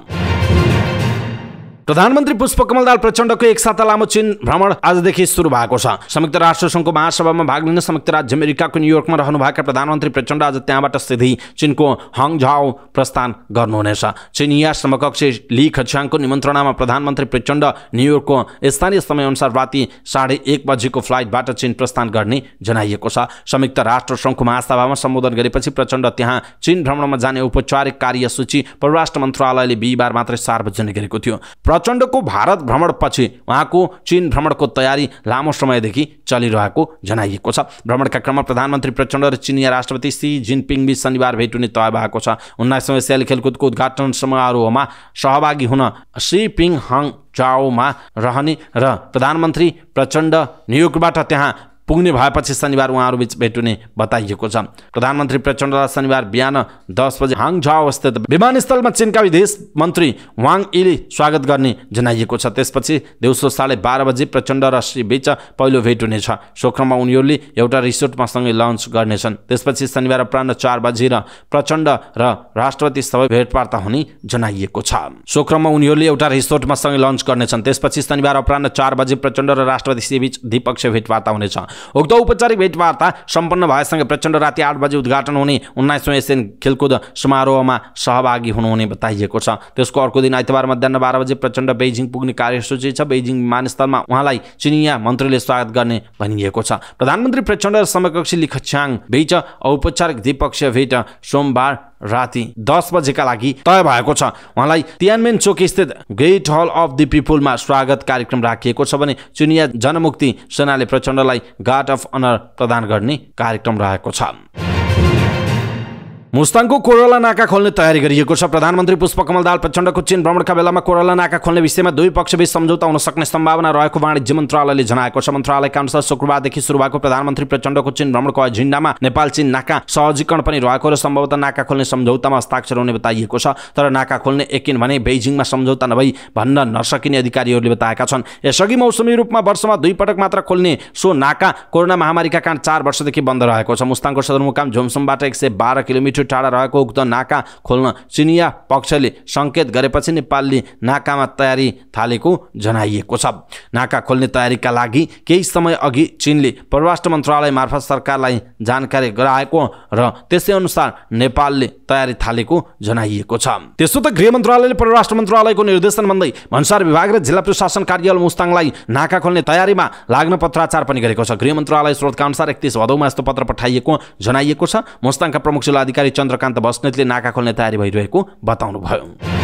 प्रधानमन्त्री पुष्पकमल दाल प्रचण्डको एक साता लामो चीन भ्रमण आजदेखि सुरु भएको छ संयुक्त राष्ट्र संघको महासभामा भाग लिन संयुक्त राज्य अमेरिकाको न्युयोर्कमा रहनुभएका प्रधानमन्त्री प्रचण्ड आज त्यहाँबाट सिधै चीनको हङझाउ प्रस्थान गर्नुहुनेछ चिनिया समकक्ष ली खछ्याङको निमन्त्रणामा प्रधानमन्त्री प्रचण्ड न्युयोर्कको स्थानीय समयअनुसार राति साढे एक बजीको फ्लाइटबाट चीन प्रस्थान गर्ने जनाइएको छ संयुक्त राष्ट्र संघको महासभामा सम्बोधन गरेपछि प्रचण्ड त्यहाँ चीन भ्रमणमा जाने औपचारिक कार्यसूची परराष्ट्र मन्त्रालयले बिहिबार मात्रै सार्वजनिक गरेको थियो प्रचण्डको भारत भ्रमणपछि उहाँको चीन भ्रमणको तयारी लामो समयदेखि चलिरहेको जनाइएको छ भ्रमणका क्रममा प्रधानमन्त्री प्रचण्ड र चिनिया राष्ट्रपति सी जिनपिङ बिच शनिबार भेट हुने तय भएको छ उन्नाइसौँ एसियाली खेलकुदको उद्घाटन समारोहमा सहभागी हुन सी पिङ हङ चाओमा रहने र प्रधानमन्त्री प्रचण्ड न्युयोर्कबाट त्यहाँ पुग्ने भएपछि शनिबार उहाँहरूबीच भेट हुने बताइएको छ प्रधानमन्त्री र शनिबार बिहान दस बजे झ अवस्थित विमानस्थलमा चीनका विदेश मन्त्री वाङ इले स्वागत गर्ने जनाइएको छ त्यसपछि दिउँसो साढे बाह्र बजी प्रचण्ड र श्रीबीच पहिलो भेट हुनेछ सोक्रममा उनीहरूले एउटा रिसोर्टमा सँगै लन्च गर्नेछन् त्यसपछि शनिबार अपरान्ह चार बजी र प्रचण्ड र राष्ट्रपति सबै भेटवार्ता हुने जनाइएको छ सोक्रममा उनीहरूले एउटा रिसोर्टमा सँगै लन्च गर्नेछन् त्यसपछि शनिबार अपरान्ह चार बजे प्रचण्ड र राष्ट्रपति श्रीबीच द्विपक्षीय भेटवार्ता हुनेछ उक्त औपचारिक भेटवार्ता सम्पन्न भएसँगै प्रचण्ड राति आठ बजे उद्घाटन हुने उन्नाइसौँ एसियन खेलकुद समारोहमा सहभागी हुनुहुने बताइएको छ त्यसको अर्को दिन आइतबार मध्याह बाह्र बजे प्रचण्ड बेजिङ पुग्ने कार्यसूची छ बेजिङ विमानस्थलमा उहाँलाई चिनिया मन्त्रीले स्वागत गर्ने भनिएको छ प्रधानमन्त्री प्रचण्ड समकक्षी लिखछ्याङ भेट औपचारिक द्विपक्षीय भेट सोमबार राति दस बजेका लागि तय भएको छ उहाँलाई तियानमेन चोक स्थित ग्रेट हल अफ दि पिपुलमा स्वागत कार्यक्रम राखिएको छ भने चुनिया जनमुक्ति सेनाले प्रचण्डलाई गार्ड अफ अनर प्रदान गर्ने कार्यक्रम रहेको छ मुस्ताङको कोरोला नाका खोल्ने तयारी गरिएको छ प्रधानमन्त्री पुष्पकमल दाल प्रचण्डको चीन भ्रमणका बेलामा कोरोला नाका खोल्ने विषयमा दुई पक्षबीच सम्झौता हुन सक्ने सम्भावना रहेको वाणिज्य मन्त्रालयले जनाएको छ मन्त्रालयका अनुसार शुक्रबारदेखि सुरु भएको प्रधानमन्त्री प्रचण्डको चीन भ्रमणको एजेन्डामा नेपाल चीन नाका सहजीकरण पनि रहेको र सम्भवतः नाका खोल्ने सम्झौतामा हस्ताक्षर हुने बताइएको छ तर नाका खोल्ने एकिन भने बेजिङमा सम्झौता नभई भन्न नसकिने अधिकारीहरूले बताएका छन् यसअघि मौसमी रूपमा वर्षमा दुई पटक मात्र खोल्ने सो नाका कोरोना महामारीका कारण चार वर्षदेखि बन्द रहेको छ मुस्ताङको सदरमुकाम झुमसुमबाट एक सय बाह्र किलोमिटर किलोमिटर टाढा रहेको उक्त नाका खोल्न चिनिया पक्षले सङ्केत गरेपछि नेपालले नाकामा तयारी थालेको जनाइएको छ नाका खोल्ने तयारीका लागि केही समय अघि चिनले परराष्ट्र मन्त्रालय मार्फत सरकारलाई जानकारी गराएको र त्यसै अनुसार नेपालले तयारी थालेको जनाइएको छ त्यसो त गृह मन्त्रालयले परराष्ट्र मन्त्रालयको निर्देशन भन्दै भन्सार विभाग र जिल्ला प्रशासन कार्यालय मुस्ताङलाई नाका खोल्ने तयारीमा लाग्न पत्राचार पनि गरेको छ गृह मन्त्रालय स्रोतका अनुसार एकतिस भदौमा यस्तो पत्र पठाइएको जनाइएको छ मुस्ताङका प्रमुख जिल्लाधिकारी चन्द्रकान्त बस्नेतले नाका खोल्ने तयारी भइरहेको बताउनुभयो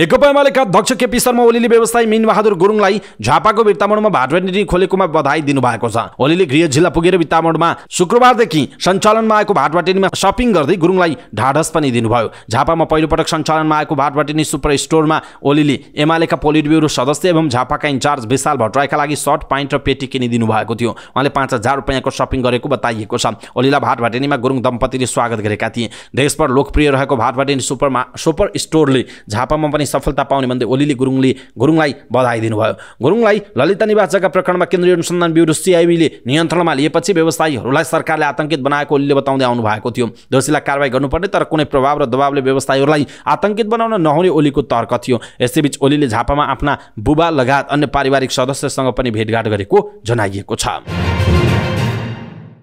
नेकपा एमालेका अध्यक्ष केपी शर्मा ओलीले व्यवसायी मिनबहादुर गुरुङलाई झापाको वित्तामणमा भाटभेटनी खोलेकोमा बधाई दिनुभएको छ ओलीले गृह जिल्ला पुगेर वित्तामणमा शुक्रबारदेखि सञ्चालनमा आएको भाटवाटेनीमा सपिङ गर्दै गुरुङलाई ढाडस पनि दिनुभयो झापामा पहिलोपटक सञ्चालनमा आएको भाटवाटेनी सुपर स्टोरमा ओलीले एमालेका पोलिट ब्युरो सदस्य एवं झापाका इन्चार्ज विशाल भट्टराईका लागि सर्ट प्यान्ट र पेटी किनिदिनु भएको थियो उहाँले पाँच हजार रुपियाँको सपिङ गरेको बताइएको छ ओलीलाई भाटभाटेनीमा गुरुङ दम्पतिले स्वागत गरेका थिए देशभर लोकप्रिय रहेको भाटभाटेनी सुपरमा सुपर स्टोरले झापामा पनि सफलता पाउने भन्दै ओलीले गुरुङले गुरुङलाई बधाई दिनुभयो गुरुङलाई ललिता निवास जग्गा प्रकरणमा केन्द्रीय अनुसन्धान ब्युरो सिआइबीले नियन्त्रणमा लिएपछि व्यवसायीहरूलाई सरकारले आतङ्कित बनाएको ओलीले बताउँदै आउनु भएको थियो दोषीलाई कारवाही गर्नुपर्ने तर कुनै प्रभाव र दबावले व्यवसायीहरूलाई आतङ्कित बनाउन नहुने ओलीको तर्क थियो यसैबीच ओलीले झापामा आफ्ना बुबा लगायत अन्य पारिवारिक सदस्यसँग पनि भेटघाट गरेको जनाइएको छ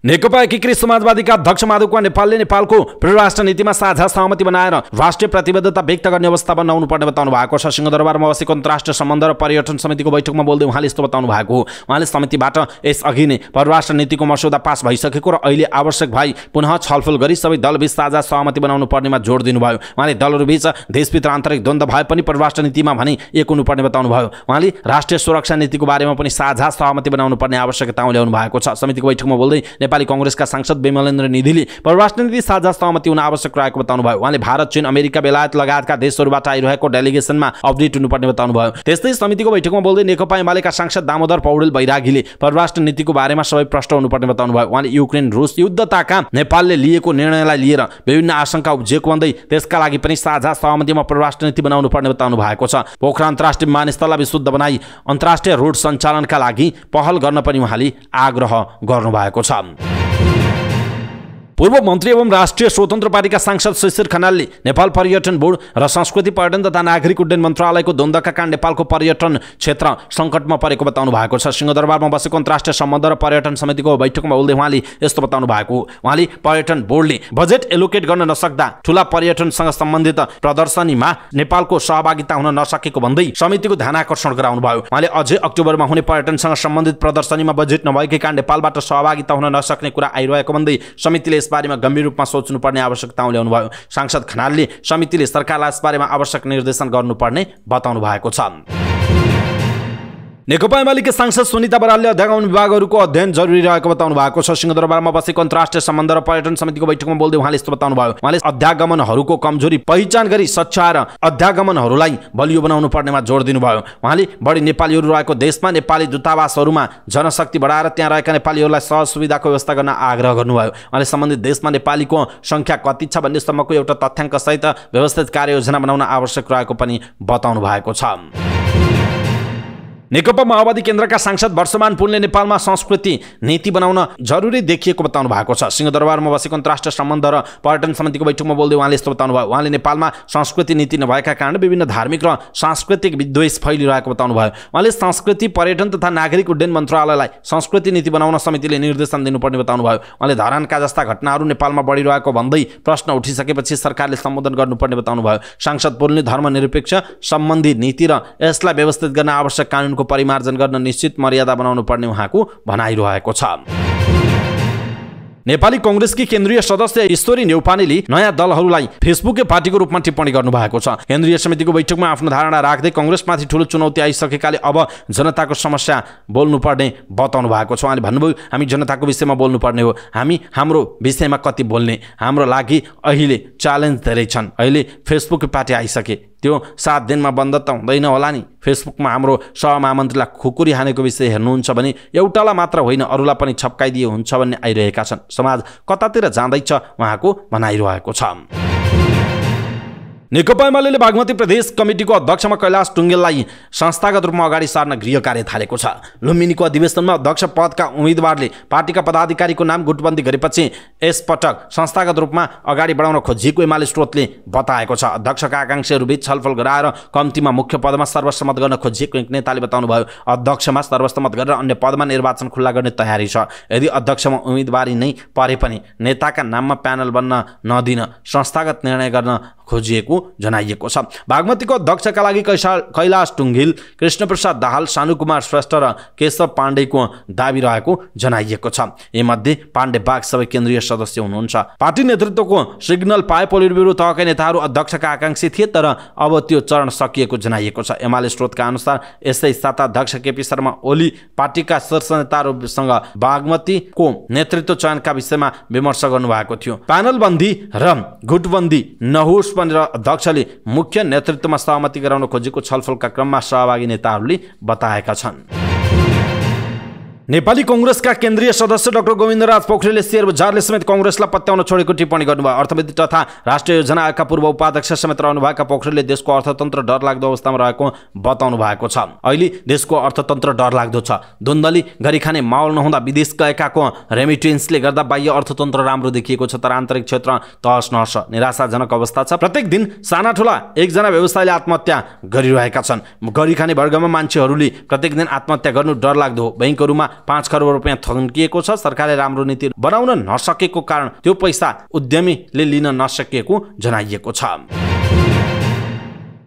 नेकपा एकीकृत समाजवादीका अध्यक्ष माधव कुमार नेपालले नेपालको परराष्ट्र नीतिमा साझा सहमति बनाएर राष्ट्रिय प्रतिबद्धता व्यक्त गर्ने अवस्था बनाउनु पर्ने बताउनु भएको छ सिंहदरबारमा बसेको अन्तर्राष्ट्रिय सम्बन्ध र पर्यटन समितिको बैठकमा बोल्दै उहाँले यस्तो बताउनु भएको हो उहाँले समितिबाट अघि नै परराष्ट्र नीतिको मसौदा पास भइसकेको र अहिले आवश्यक भई पुनः छलफल गरी सबै दलबीच साझा सहमति बनाउनु पर्नेमा जोड दिनुभयो उहाँले दलहरूबीच देशभित्र आन्तरिक द्वन्द भए पनि परराष्ट्र नीतिमा भने एक हुनुपर्ने बताउनुभयो उहाँले राष्ट्रिय सुरक्षा नीतिको बारेमा पनि साझा सहमति बनाउनु पर्ने आवश्यकता ल्याउनु भएको छ समितिको बैठकमा बोल्दै नेपाल नेपाली कङ्ग्रेसका सांसद विमलेन्द्र निधिले परराष्ट्र नीति साझा सहमति हुन आवश्यक रहेको बताउनुभयो उहाँले भारत चीन अमेरिका बेलायत लगायतका देशहरूबाट आइरहेको डेलिगेसनमा अपडेट हुनुपर्ने बताउनुभयो त्यस्तै समितिको बैठकमा बोल्दै नेकपा एमालेका सांसद दामोदर पौडेल बैरागीले परराष्ट्र नीतिको बारेमा सबै प्रश्न हुनुपर्ने बताउनुभयो उहाँले युक्रेन रुस युद्धताका नेपालले लिएको निर्णयलाई लिएर विभिन्न आशंका उब्जेको भन्दै त्यसका लागि पनि साझा सहमतिमा परराष्ट्र नीति बनाउनु पर्ने बताउनु भएको छ पोखरा अन्तर्राष्ट्रिय विमानस्थललाई विशुद्ध बनाई अन्तर्राष्ट्रिय रोड सञ्चालनका लागि पहल गर्न पनि उहाँले आग्रह गर्नुभएको छ पूर्व मन्त्री एवं राष्ट्रिय स्वतन्त्र पार्टीका सांसद शिशिर खनालले नेपाल पर्यटन बोर्ड र संस्कृति पर्यटन तथा नागरिक उड्डयन मन्त्रालयको द्वन्द्वका कारण नेपालको पर्यटन क्षेत्र सङ्कटमा परेको बताउनु भएको छ सिंहदरबारमा बसेको अन्तर्राष्ट्रिय सम्बन्ध र पर्यटन समितिको बैठकमा बोल्दै उहाँले यस्तो बताउनु भएको उहाँले पर्यटन बोर्डले बजेट एलोकेट गर्न नसक्दा ठुला पर्यटनसँग सम्बन्धित प्रदर्शनीमा नेपालको सहभागिता हुन नसकेको भन्दै समितिको ध्यान आकर्षण गराउनु भयो उहाँले अझै अक्टोबरमा हुने पर्यटनसँग सम्बन्धित प्रदर्शनीमा बजेट नभएकै कारण नेपालबाट सहभागिता हुन नसक्ने कुरा आइरहेको भन्दै समितिले यसबारेमा गम्भीर रूपमा सोच्नुपर्ने आवश्यकता ल्याउनुभयो भयो सांसद खनालले समितिले सरकारलाई यसबारेमा आवश्यक निर्देशन गर्नुपर्ने बताउनु भएको छ नेकपा एमालेकी सांसद सुनिता बरालले अध्यागमन विभागहरूको अध्ययन जरुरी रहेको बताउनु भएको छ सिंहदरबारमा बसेको अन्तर्राष्ट्रिय सम्बन्ध र पर्यटन समितिको बैठकमा बोल्दै उहाँले यस्तो बताउनु भयो उहाँले अध्यागमनहरूको कमजोरी पहिचान गरी सच्याएर अध्यागमनहरूलाई बलियो बनाउनु पर्नेमा जोड दिनुभयो उहाँले बढी नेपालीहरू रहेको देशमा नेपाली दूतावासहरूमा जनशक्ति बढाएर त्यहाँ रहेका नेपालीहरूलाई सहज सुविधाको व्यवस्था गर्न आग्रह गर्नुभयो उहाँले सम्बन्धित देशमा नेपालीको सङ्ख्या कति छ भन्ने सम्मको एउटा सहित व्यवस्थित कार्ययोजना बनाउन आवश्यक रहेको पनि बताउनु भएको छ नेकपा माओवादी केन्द्रका सांसद वर्षमान पुलले नेपालमा संस्कृति नीति बनाउन जरुरी देखिएको बताउनु भएको छ सिंहदरबारमा बसेको अन्तर्राष्ट्रिय सम्बन्ध र पर्यटन समितिको बैठकमा बोल्दै उहाँले यस्तो बताउनु भयो उहाँले नेपालमा संस्कृति नीति नभएका कारण विभिन्न धार्मिक र सांस्कृतिक विद्वेष फैलिरहेको बताउनु भयो उहाँले संस्कृति पर्यटन तथा नागरिक उड्डयन मन्त्रालयलाई संस्कृति नीति बनाउन समितिले निर्देशन दिनुपर्ने बताउनु भयो उहाँले धरानका जस्ता घटनाहरू नेपालमा बढिरहेको भन्दै प्रश्न उठिसकेपछि सरकारले सम्बोधन गर्नुपर्ने बताउनु भयो सांसद पुलले धर्मनिरपेक्ष सम्बन्धी नीति र यसलाई व्यवस्थित गर्न आवश्यक कानुन आन्दोलनको परिमार्जन गर्न निश्चित मर्यादा बनाउनु पर्ने उहाँको भनाइरहेको छ नेपाली कङ्ग्रेसकी केन्द्रीय सदस्य ईश्वरी नेउपानेले नयाँ दलहरूलाई फेसबुकै पार्टीको रूपमा टिप्पणी गर्नुभएको छ केन्द्रीय समितिको बैठकमा आफ्नो धारणा राख्दै कङ्ग्रेसमाथि ठुलो चुनौती आइसकेकाले अब जनताको समस्या बोल्नुपर्ने बताउनु भएको छ उहाँले भन्नुभयो हामी जनताको विषयमा बोल्नुपर्ने हो हामी हाम्रो विषयमा कति बोल्ने हाम्रो लागि अहिले च्यालेन्ज धेरै छन् अहिले फेसबुक पार्टी आइसके त्यो सात दिनमा बन्द त हुँदैन होला नि फेसबुकमा हाम्रो सहमहामन्त्रीलाई खुकुरी हानेको विषय हेर्नुहुन्छ भने एउटालाई मात्र होइन अरूलाई पनि छप्काइदिए हुन्छ भन्ने आइरहेका छन् समाज कतातिर जाँदैछ उहाँको भनाइरहेको छ नेकपा एमाले बागमती प्रदेश कमिटीको अध्यक्षमा कैलाश टुङ्गेललाई संस्थागत रूपमा अगाडि सार्न गृह कार्य थालेको छ लुम्बिनीको अधिवेशनमा अध्यक्ष पदका उम्मेद्वारले पार्टीका पदाधिकारीको नाम गुटबन्दी गरेपछि यसपटक संस्थागत रूपमा अगाडि बढाउन खोजिएको एमाले स्रोतले बताएको छ अध्यक्षका आकाङ्क्षीहरूबीच छलफल गराएर कम्तीमा मुख्य पदमा सर्वसम्मत गर्न खोजिएको एक नेताले बताउनुभयो अध्यक्षमा सर्वसम्मत गरेर अन्य पदमा निर्वाचन खुल्ला गर्ने तयारी छ यदि अध्यक्षमा उम्मेदवारी नै परे पनि नेताका नाममा प्यानल बन्न नदिन संस्थागत निर्णय गर्न खोजिएको जनाइएको छ बागमतीको अध्यक्षका लागि कैसा कैलाश टुङ्गिल कृष्णप्रसाद दाहाल सानुकुमार श्रेष्ठ र केशव पाण्डेको दावी रहेको जनाइएको छ यीमध्ये पाण्डे बाघ सबै केन्द्रीय सदस्य हुनुहुन्छ पार्टी नेतृत्वको सिग्नल पाए पोलिटब्युरो तहका नेताहरू अध्यक्षका आकाङ्क्षी थिए तर अब त्यो चरण सकिएको जनाइएको छ एमाले स्रोतका अनुसार यस्तै साता अध्यक्ष केपी शर्मा ओली पार्टीका शीर्ष नेताहरूसँग बागमतीको नेतृत्व चयनका विषयमा विमर्श गर्नुभएको थियो प्यानलबन्दी र गुटबन्दी नहोस् भनेर अध्यक्षले मुख्य नेतृत्वमा सहमति गराउन खोजेको छलफलका क्रममा सहभागी नेताहरूले बताएका छन् नेपाली कङ्ग्रेसका केन्द्रीय सदस्य डाक्टर गोविन्दराज पोखरेलले शेर बजारले समेत कङ्ग्रेसलाई पत्याउन छोडेको टिप्पणी गर्नुभयो अर्थविधि तथा राष्ट्रिय योजना आयोगका पूर्व उपाध्यक्ष समेत रहनुभएका पोखरेलले देशको अर्थतन्त्र डरलाग्दो अवस्थामा रहेको बताउनु भएको छ अहिले देशको अर्थतन्त्र डरलाग्दो छ धुन्दली गरी खाने माहौल नहुँदा विदेश गएकाको रेमिटेन्सले गर्दा बाह्य अर्थतन्त्र राम्रो देखिएको छ तर आन्तरिक क्षेत्र तहस नहस निराशाजनक अवस्था छ प्रत्येक दिन साना ठुला एकजना व्यवसायले आत्महत्या गरिरहेका छन् गरिखाने वर्गमा मान्छेहरूले प्रत्येक दिन आत्महत्या गर्नु डरलाग्दो हो ब्याङ्कहरूमा पाँच करोड रुपियाँ थन्किएको छ सरकारले राम्रो नीति बनाउन नसकेको कारण त्यो पैसा उद्यमीले लिन नसकेको जनाइएको छ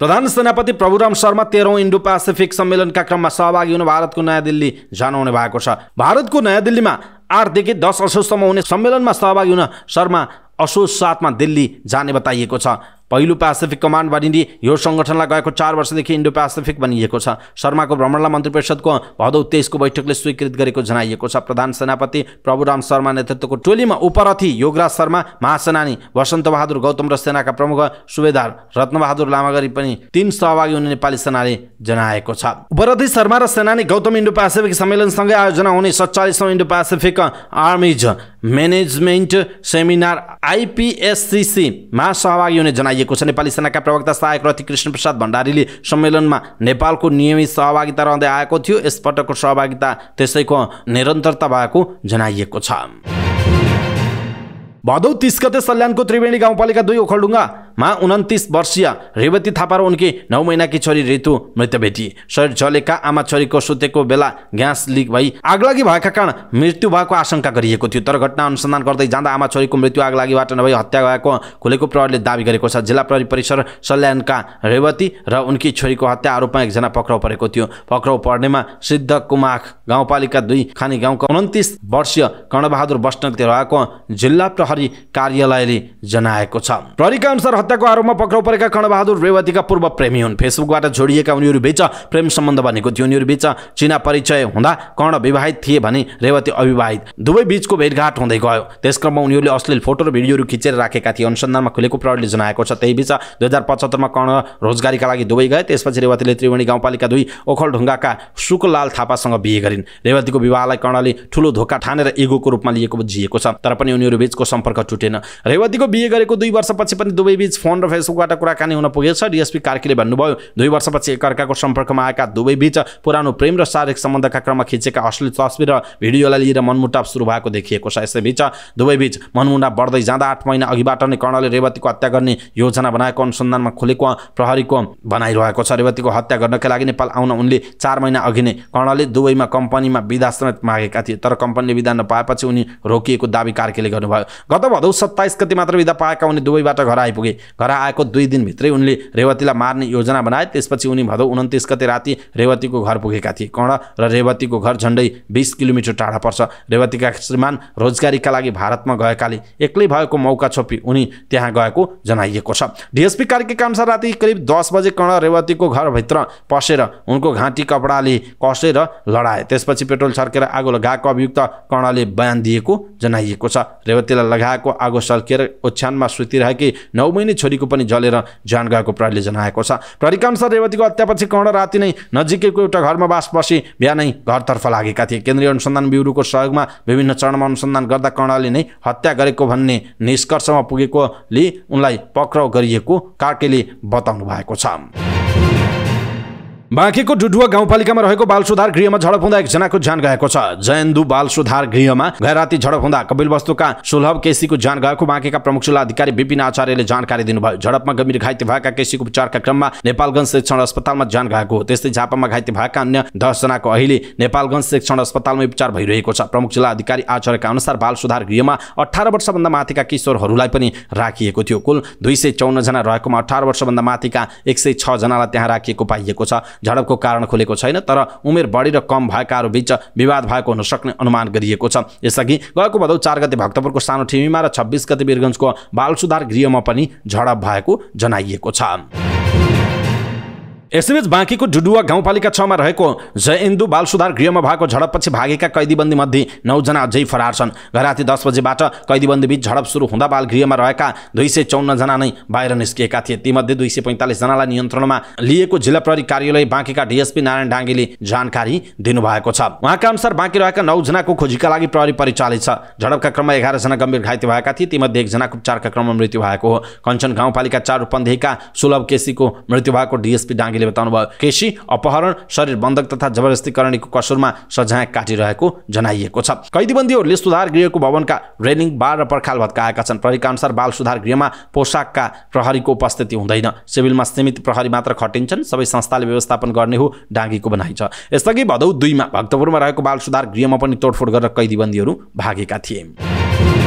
प्रधान सेनापति प्रभुराम शर्मा तेह्रौँ इन्डो पेसिफिक सम्मेलनका क्रममा सहभागी हुन भारतको नयाँ दिल्ली जनाउने भएको छ भारतको नयाँ दिल्लीमा आठदेखि दस असोजसम्म हुने सम्मेलनमा सहभागी हुन शर्मा असोज सातमा दिल्ली जाने बताइएको छ पहिलो पेसिफिक कमान्ड भनिने यो सङ्गठनलाई गएको चार वर्षदेखि इन्डो पेसिफिक बनिएको छ शर्माको भ्रमणलाई मन्त्री परिषदको भदौ तेइसको बैठकले स्वीकृत गरेको जनाइएको छ प्रधान सेनापति प्रभुराम शर्मा नेतृत्वको टोलीमा उपरथी योगराज शर्मा महासेनानी वसन्त बहादुर गौतम र सेनाका प्रमुख सुबेदार रत्नबहादुर लामा गरी पनि तीन सहभागी हुने नेपाली सेनाले जनाएको छ उपरथी शर्मा र सेनानी गौतम इन्डो पेसिफिक सम्मेलनसँगै आयोजना हुने सत्तालिसौँ Indo Pacific armies management seminar आइपिएससिसीमा सहभागी हुने जनाइएको बताइएको छ नेपाली सेनाका प्रवक्ता सहायक रथी कृष्ण प्रसाद भण्डारीले सम्मेलनमा नेपालको नियमित सहभागिता रहँदै आएको थियो यसपटकको सहभागिता त्यसैको निरन्तरता भएको जनाइएको छ भदौ तिस गते सल्यानको त्रिवेणी गाउँपालिका दुई ओखलढुङ्गा मा उन्तिस वर्षीय रेवती थापा र उनकी नौ महिनाकी छोरी ऋतु मृत भेटी शरीर जलेका आमा छोरीको सुतेको बेला ग्यास लिक भई आगलागी भएका कारण मृत्यु भएको आशंका गरिएको थियो तर घटना अनुसन्धान गर्दै जाँदा आमा छोरीको मृत्यु आगलागीबाट नभई हत्या भएको खुलेको प्रहरीले दावी गरेको छ जिल्ला प्रहरी परिसर सल्यानका रेवती र उनकी छोरीको हत्या आरोपमा एकजना पक्राउ परेको थियो पक्राउ पर्नेमा सिद्ध कुमाख गाउँपालिका दुई खानी गाउँको उन्तिस वर्षीय कर्णबहादुर बस्नेत रहेको जिल्ला प्रहरी कार्यालयले जनाएको छ प्रहरीका अनुसार हत्याको आरोपमा पक्राउ परेका कर्णबहादुर रेवतीका पूर्व प्रेमी हुन् फेसबुकबाट जोडिएका उनीहरू बिच प्रेम सम्बन्ध भनेको थियो उनीहरू बिच चिना परिचय हुँदा कर्ण विवाहित थिए भने रेवती अविवाहित दुवै बीचको भेटघाट हुँदै गयो त्यसक्रममा उनीहरूले अश्लील फोटो र भिडियोहरू खिचेर राखेका थिए अनुसन्धानमा खुलेको प्रहरीले जनाएको छ त्यही बिच दुई हजार पचहत्तरमा कर्ण रोजगारीका लागि दुवै गए त्यसपछि रेवतीले त्रिवेणी गाउँपालिका दुई ओखलढुङ्गाका शुकलाल थापासँग बिहे गरिन् रेवतीको विवाहलाई कर्णले ठुलो धोका ठानेर इगोको रूपमा लिएको बुझिएको छ तर पनि उनीहरू बीचको सम्पर्क टुटेन रेवतीको बिहे गरेको दुई वर्षपछि पनि दुवै बीच बिच फोन र फेसबुकबाट कुराकानी हुन पुगेछ डिएसपी कार्कीले भन्नुभयो दुई वर्षपछि एकअर्काको सम्पर्कमा आएका दुवै पुरानो प्रेम र शारीरिक सम्बन्धका क्रममा खिचेका अश्लील तस्विर र भिडियोलाई लिएर मनमुटाव सुरु भएको देखिएको छ यसैबीच दुवैबीच मनमुटाव बढ्दै जाँदा आठ महिना अघिबाट नै कर्णले रेवतीको हत्या गर्ने योजना बनाएको अनुसन्धानमा खुलेको प्रहरीको भनाइरहेको छ रेवतीको हत्या गर्नका लागि नेपाल आउन उनले चार महिना अघि नै कर्णले दुवैमा कम्पनीमा विधा समेत मागेका थिए तर कम्पनीले विधा नपाएपछि उनी रोकिएको दावी कार्कीले गर्नुभयो गत भदौ सत्ताइस गति मात्र विधा पाएका उनी दुवैबाट घर आइपुगे घर आएको दुई दिनभित्रै उनले रेवतीलाई मार्ने योजना बनाए त्यसपछि उनी भदौ उन्तिस गते राति रेवतीको घर पुगेका थिए कर्ण र रेवतीको घर झन्डै बिस किलोमिटर टाढा पर्छ रेवतीका श्रीमान रोजगारीका लागि भारतमा गएकाले एक्लै भएको मौका छोपी उनी त्यहाँ गएको जनाइएको छ डिएसपी कार्यक्रमका अनुसार राति करिब दस बजे कर्ण रेवतीको घरभित्र पसेर उनको घाँटी कपडाले कसेर लडाए त्यसपछि पेट्रोल छर्केर आगो लगाएको अभियुक्त कर्णले बयान दिएको जनाइएको छ रेवतीलाई लगाएको आगो सल्केर ओछ्यानमा सुतिरहेकी नौ महिना छोरीको पनि जलेर ज्यान गएको प्रहरीले जनाएको छ प्रहरीका अनुसार रेवतीको हत्यापछि कर्ण राति नै नजिकैको एउटा घरमा बास बसी बिहानै घरतर्फ लागेका थिए केन्द्रीय अनुसन्धान ब्युरोको सहयोगमा विभिन्न चरणमा अनुसन्धान गर्दा कर्णले नै हत्या गरेको भन्ने निष्कर्षमा पुगेकोले उनलाई पक्राउ गरिएको कार्केले बताउनु भएको छ बाँकेको डुडुवा गाउँपालिकामा रहेको बाल सुधार गृहमा झडप हुँदा एकजनाको ज्यान गएको छ जयन्दु बाल सुधार गृहमा राति झडप हुँदा कपिल वस्तुका सुलभ केसीको ज्यान गएको बाँकेका प्रमुख जिल्ला अधिकारी विपिन आचार्यले जानकारी दिनुभयो झडपमा गम्भीर घाइते भएका केसीको उपचारका क्रममा नेपालगञ्ज शिक्षण अस्पतालमा ज्यान गएको हो त्यस्तै झापामा घाइते भएका अन्य दसजनाको अहिले नेपालगञ्ज शिक्षण अस्पतालमा उपचार भइरहेको छ प्रमुख जिल्ला अधिकारी आचार्यका अनुसार बाल सुधार गृहमा अठार वर्षभन्दा माथिका किशोरहरूलाई पनि राखिएको थियो कुल दुई सय चौन्नजना रहेकोमा अठार वर्षभन्दा माथिका एक सय छजनालाई त्यहाँ राखिएको पाइएको छ झडपको कारण खुलेको छैन तर उमेर बढी र कम बिच विवाद भएको हुन सक्ने अनुमान गरिएको छ यसअघि गएको भदौ चार गते भक्तपुरको सानो ठिमीमा र छब्बिस गते वीरगञ्जको बाल सुधार गृहमा पनि झडप भएको जनाइएको छ यसैबीच बाँकीको डुडुवा गाउँपालिका छमा रहेको इन्दु बाल सुधार गृहमा भएको झडपपछि भागेका कैदीबन्दी मध्ये नौजना अझै फरार छन् घराती दस बजेबाट कैदीबन्दीबीच झडप सुरु हुँदा बाल गृहमा रहेका दुई सय चौन्नजना नै बाहिर निस्किएका थिए तीमध्ये दुई सय पैँतालिसजनालाई नियन्त्रणमा लिएको जिल्ला प्रहरी कार्यालय बाँकीका डिएसपी नारायण डाङ्गेले जानकारी दिनुभएको छ उहाँका अनुसार बाँकी रहेका नौजनाको खोजीका लागि प्रहरी परिचालित छ झडपका क्रममा एघारजना गम्भीर घाइते भएका थिए तीमध्ये एकजनाको उपचारका क्रममा मृत्यु भएको हो कञ्चन गाउँपालिका चार उपन्धीका सुलभ केसीको मृत्यु भएको डिएसपी डाङ्गी कार्कीले बताउनु भयो केसी अपहरण शरीर बन्धक तथा जबरजस्तीकरणको कसुरमा सजाय काटिरहेको जनाइएको छ कैदीबन्दीहरूले सुधार गृहको भवनका रेलिङ बार र पर्खाल भत्काएका छन् प्रहरीका अनुसार बाल सुधार गृहमा पोसाकका प्रहरीको उपस्थिति हुँदैन सिभिलमा सीमित प्रहरी मात्र खटिन्छन् सबै संस्थाले व्यवस्थापन गर्ने हो डाँगीको बनाइ छ यसअघि भदौ दुईमा भक्तपुरमा रहेको बाल सुधार गृहमा पनि तोडफोड गरेर कैदीबन्दीहरू भागेका थिए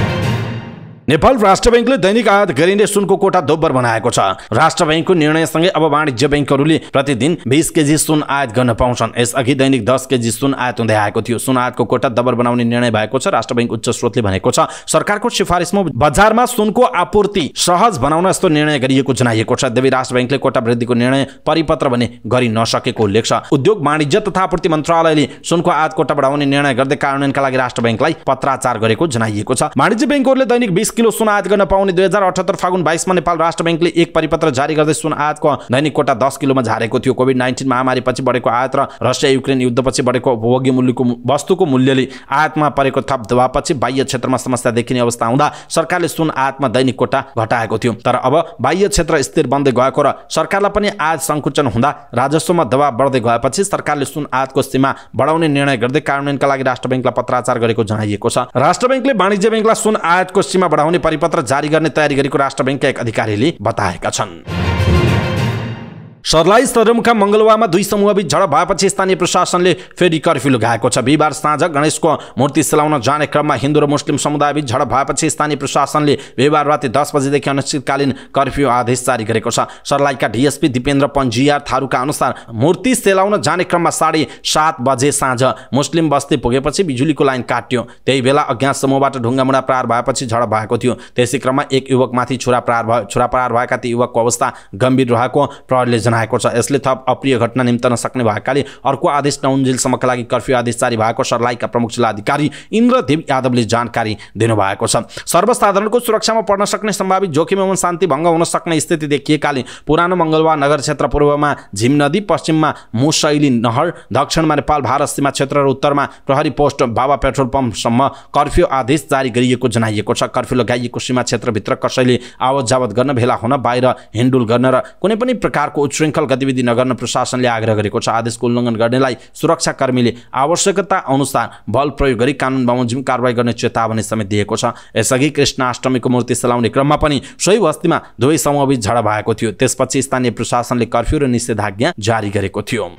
नेपाल राष्ट्र ब्याङ्कले दैनिक आयात गरिने सुनको कोटा दोब्बर बनाएको छ राष्ट्र ब्याङ्कको निर्णयसँगै अब वाणिज्य ब्याङ्कहरूले प्रतिदिन बिस केजी सुन आयात गर्न पाउँछन् यसअघि दैनिक दस केजी सुन आयात हुँदै आएको थियो सुन आयातको कोटा दोब्बर बनाउने निर्णय भएको छ राष्ट्र ब्याङ्क उच्च स्रोतले भनेको छ सरकारको सिफारिसमा बजारमा सुनको आपूर्ति सहज बनाउन यस्तो निर्णय गरिएको जनाइएको छ देवी राष्ट्र ब्याङ्कले कोटा वृद्धिको निर्णय परिपत्र भने गरि नसकेको उल्लेख छ उद्योग वाणिज्य तथा आपूर्ति मन्त्रालयले सुनको आयात कोटा बढाउने निर्णय गर्दै कार्यान्वयनका लागि राष्ट्र ब्याङ्कलाई पत्राचार गरेको जनाइएको छ वाणिज्य ब्याङ्कहरूले दैनिक बिस किलो सुन आयात गर्न पाउने दुई हजार अठहत्तर फागुन बाइसमा नेपाल राष्ट्र ब्याङ्कले एक परिपत्र जारी गर्दै सुन आयातको दैनिक कोटा दस किलोमा झारेको थियो कोभिड नाइन्टिन महामारीपछि बढेको आयात र रसिया युक्रेन युद्धपछि बढेको उपभोग्य मूल्यको वस्तुको मूल्यले आयातमा परेको थप दबावपछि बाह्य क्षेत्रमा समस्या देखिने अवस्था हुँदा सरकारले सुन आयातमा दैनिक कोटा घटाएको थियो तर अब बाह्य क्षेत्र स्थिर बन्दै गएको र सरकारलाई पनि आयात संकुचन हुँदा राजस्वमा दबाव बढ्दै गएपछि सरकारले सुन आयातको सीमा बढाउने निर्णय गर्दै कार्यान्वयनका लागि राष्ट्र ब्याङ्कलाई पत्राचार गरेको जनाइएको छ राष्ट्र ब्याङ्कले वाणिज्य ब्याङ्कलाई सुन आयातको सीमा बढाउने परिपत्र जारी गर्ने तयारी गरेको राष्ट्र ब्याङ्कका एक अधिकारीले बताएका छन् सर्लाही सरमका मङ्गलवारमा दुई समूहबीच झडप भएपछि स्थानीय प्रशासनले फेरि कर्फ्यू लगाएको छ बिहिबार साँझ गणेशको मूर्ति सेलाउन जाने क्रममा हिन्दू र मुस्लिम समुदायबीच झडप भएपछि स्थानीय प्रशासनले बिहिबार राति दस बजेदेखि अनिश्चितकालीन कर्फ्यू आदेश जारी गरेको छ सर्लाहीका डिएसपी दिपेन्द्र पन्जियार थारूका अनुसार मूर्ति सेलाउन जाने क्रममा साढे सात बजे साँझ मुस्लिम बस्ती पुगेपछि बिजुलीको लाइन काट्यो त्यही बेला अज्ञात समूहबाट ढुङ्गामुढा प्रहार भएपछि झडप भएको थियो त्यसै क्रममा एक युवकमाथि छोरा प्रहार भयो छुरा प्रहार भएका ती युवकको अवस्था गम्भीर रहेको प्रहरले जनाएको छ यसले थप अप्रिय घटना निम्तन सक्ने भएकाले अर्को आदेश नहुन्जेलसम्मका लागि कर्फ्यू आदेश जारी भएको सर्लाहीका प्रमुख जिल्ला अधिकारी इन्द्रदेव यादवले जानकारी दिनुभएको छ सर्वसाधारणको सुरक्षामा पर्न सक्ने सम्भावित जोखिम एवं शान्ति भङ्ग हुन सक्ने स्थिति देखिएकाले पुरानो मङ्गलवार नगर क्षेत्र पूर्वमा झिम नदी पश्चिममा मुसैली नहर दक्षिणमा नेपाल भारत सीमा क्षेत्र र उत्तरमा प्रहरी पोस्ट बाबा पेट्रोल पम्पसम्म कर्फ्यू आदेश जारी गरिएको जनाइएको छ कर्फ्यू लगाइएको सीमा क्षेत्रभित्र कसैले आवत जावत गर्न भेला हुन बाहिर हिन्डुल गर्न र कुनै पनि प्रकारको उच्च श्रृङ्खल गतिविधि नगर्न प्रशासनले आग्रह गरेको छ आदेशको उल्लङ्घन गर्नेलाई सुरक्षाकर्मीले आवश्यकता अनुसार बल प्रयोग गरी कानुन बमोजिम कारवाही गर्ने चेतावनी समेत दिएको छ यसअघि कृष्ण अष्टमीको मूर्ति सलाउने क्रममा पनि सोही बस्तीमा दुवै समूहबीच झडप भएको थियो त्यसपछि स्थानीय प्रशासनले कर्फ्यू र निषेधाज्ञा जारी गरेको थियो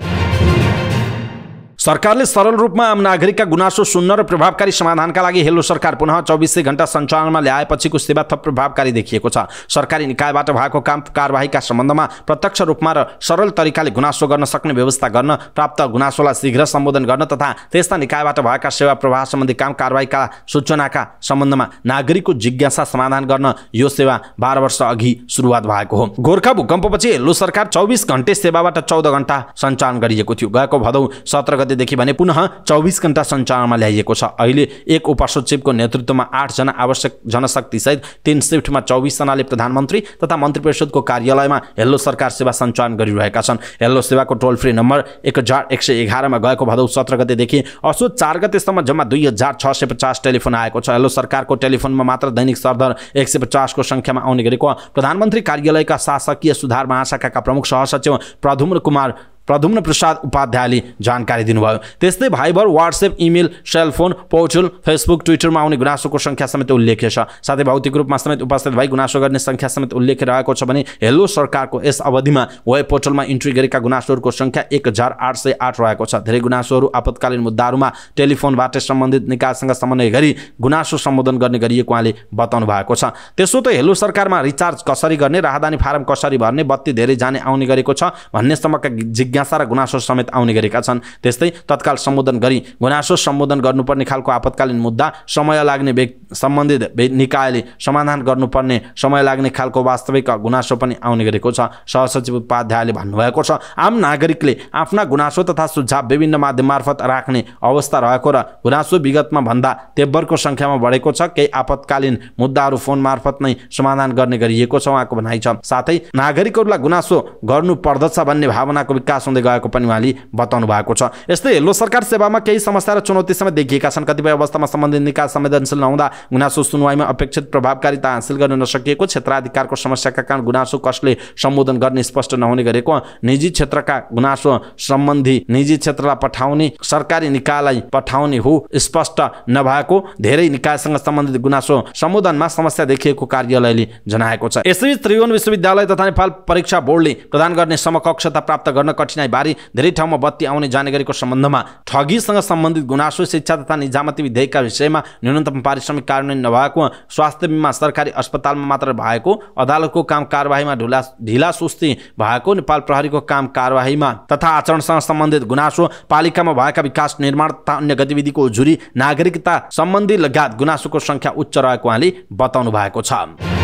सरकारले सरल रूपमा आम नागरिकका गुनासो सुन्न र प्रभावकारी समाधानका लागि हेलो सरकार पुनः चौबिसै घण्टा सञ्चालनमा ल्याएपछिको सेवा थप प्रभावकारी देखिएको छ सरकारी निकायबाट भएको काम कारवाहीका सम्बन्धमा प्रत्यक्ष रूपमा र सरल तरिकाले गुनासो गर्न सक्ने व्यवस्था गर्न प्राप्त गुनासोलाई शीघ्र सम्बोधन गर्न तथा त्यस्ता निकायबाट भएका सेवा प्रवाह सम्बन्धी काम कारवाहीका सूचनाका सम्बन्धमा नागरिकको जिज्ञासा समाधान गर्न यो सेवा बाह्र वर्ष अघि सुरुवात भएको हो गोर्खा भूकम्पपछि हेलो सरकार चौबिस घन्टे सेवाबाट चौध घन्टा सञ्चालन गरिएको थियो गएको भदौ सत्र गते गतेदेखि भने पुनः चौबिस घन्टा सञ्चालनमा ल्याइएको छ अहिले एक उपसचिवको नेतृत्वमा आठजना आवश्यक जनशक्तिसहित तिन सिफ्टमा चौबिसजनाले प्रधानमन्त्री तथा मन्त्री परिषदको कार्यालयमा हेल्लो सरकार सेवा सञ्चालन गरिरहेका छन् हेल्लो सेवाको टोल फ्री नम्बर एक हजार एक सय एघारमा गएको भदौ सत्र गतेदेखि असो चार गतेसम्म जम्मा दुई हजार छ सय पचास टेलिफोन आएको छ हेलो सरकारको टेलिफोनमा मात्र दैनिक सरदर एक सय पचासको सङ्ख्यामा आउने गरेको प्रधानमन्त्री कार्यालयका शासकीय सुधार महाशाखाका प्रमुख सहसचिव प्रधुम्र कुमार प्रदुम्न प्रसाद उपाध्यायले जानकारी दिनुभयो त्यस्तै Viber WhatsApp email cellphone portal Facebook ट्विटरमा आउने गुनासोको सङ्ख्या समेत उल्लेख्य छ साथै भौतिक रूपमा समेत उपस्थित भई गुनासो गर्ने सङ्ख्या समेत उल्लेख रहेको छ भने हेलो सरकारको यस अवधिमा वेब पोर्टलमा इन्ट्री गरेका गुनासोहरूको सङ्ख्या एक हजार आठ सय आठ रहेको छ धेरै गुनासोहरू आपतकालीन मुद्दाहरूमा टेलिफोनबाट सम्बन्धित निकायसँग समन्वय गरी गुनासो सम्बोधन गर्ने गरिएको उहाँले बताउनु भएको छ त्यसो त हेलो सरकारमा रिचार्ज कसरी गर्ने राहदानी फारम कसरी भर्ने बत्ती धेरै जाने आउने गरेको छ भन्ने सम्मका जिज्ञासा र गुनासो समेत आउने गरेका छन् त्यस्तै तत्काल सम्बोधन गरी गुनासो सम्बोधन गर्नुपर्ने खालको आपतकालीन मुद्दा समय लाग्ने सम्बन्धित निकायले समाधान गर्नुपर्ने समय लाग्ने खालको वास्तविक गुनासो पनि आउने गरेको छ सहसचिव उपाध्यायले भन्नुभएको छ आम नागरिकले आफ्ना गुनासो तथा सुझाव विभिन्न माध्यम मार्फत राख्ने अवस्था रहेको र गुनासो विगतमा भन्दा तेब्बरको सङ्ख्यामा बढेको छ केही आपतकालीन मुद्दाहरू फोन मार्फत नै समाधान गर्ने गरिएको छ उहाँको भनाइ छ साथै नागरिकहरूलाई गुनासो गर्नु पर्दछ भन्ने भावनाको विकास विकास हुँदै गएको पनि उहाँले बताउनु भएको छ यस्तै लो सरकार सेवामा केही समस्या र चुनौती समेत देखिएका छन् कतिपय अवस्थामा सम्बन्धित निकास संवेदनशील नहुँदा गुनासो सुनवाईमा अपेक्षित प्रभावकारिता हासिल गर्न नसकिएको क्षेत्राधिकारको समस्याका कारण गुनासो कसले सम्बोधन गर्ने स्पष्ट नहुने गरेको निजी क्षेत्रका गुनासो सम्बन्धी निजी क्षेत्रलाई पठाउने सरकारी निकायलाई पठाउने हो स्पष्ट नभएको धेरै निकायसँग सम्बन्धित गुनासो सम्बोधनमा समस्या देखिएको कार्यालयले जनाएको छ यसरी त्रिभुवन विश्वविद्यालय तथा नेपाल परीक्षा बोर्डले प्रदान गर्ने समकक्षता प्राप्त गर्न कठिन बारे धेरै ठाउँमा बत्ती आउने जाने सम्बन्धमा ठगीसँग सम्बन्धित गुनासो शिक्षा तथा निजामती विधेयकका विषयमा न्यूनतम पारिश्रमिक कार्यान्वयन नभएको स्वास्थ्य बिमा सरकारी अस्पतालमा मात्र भएको अदालतको काम कारवाहीमा ढुला ढिला सुस्ती भएको नेपाल प्रहरीको काम कारवाहीमा तथा आचरणसँग सम्बन्धित गुनासो पालिकामा भएका विकास निर्माण तथा अन्य गतिविधिको उजुरी नागरिकता सम्बन्धी लगायत गुनासोको सङ्ख्या उच्च रहेको उहाँले बताउनु भएको छ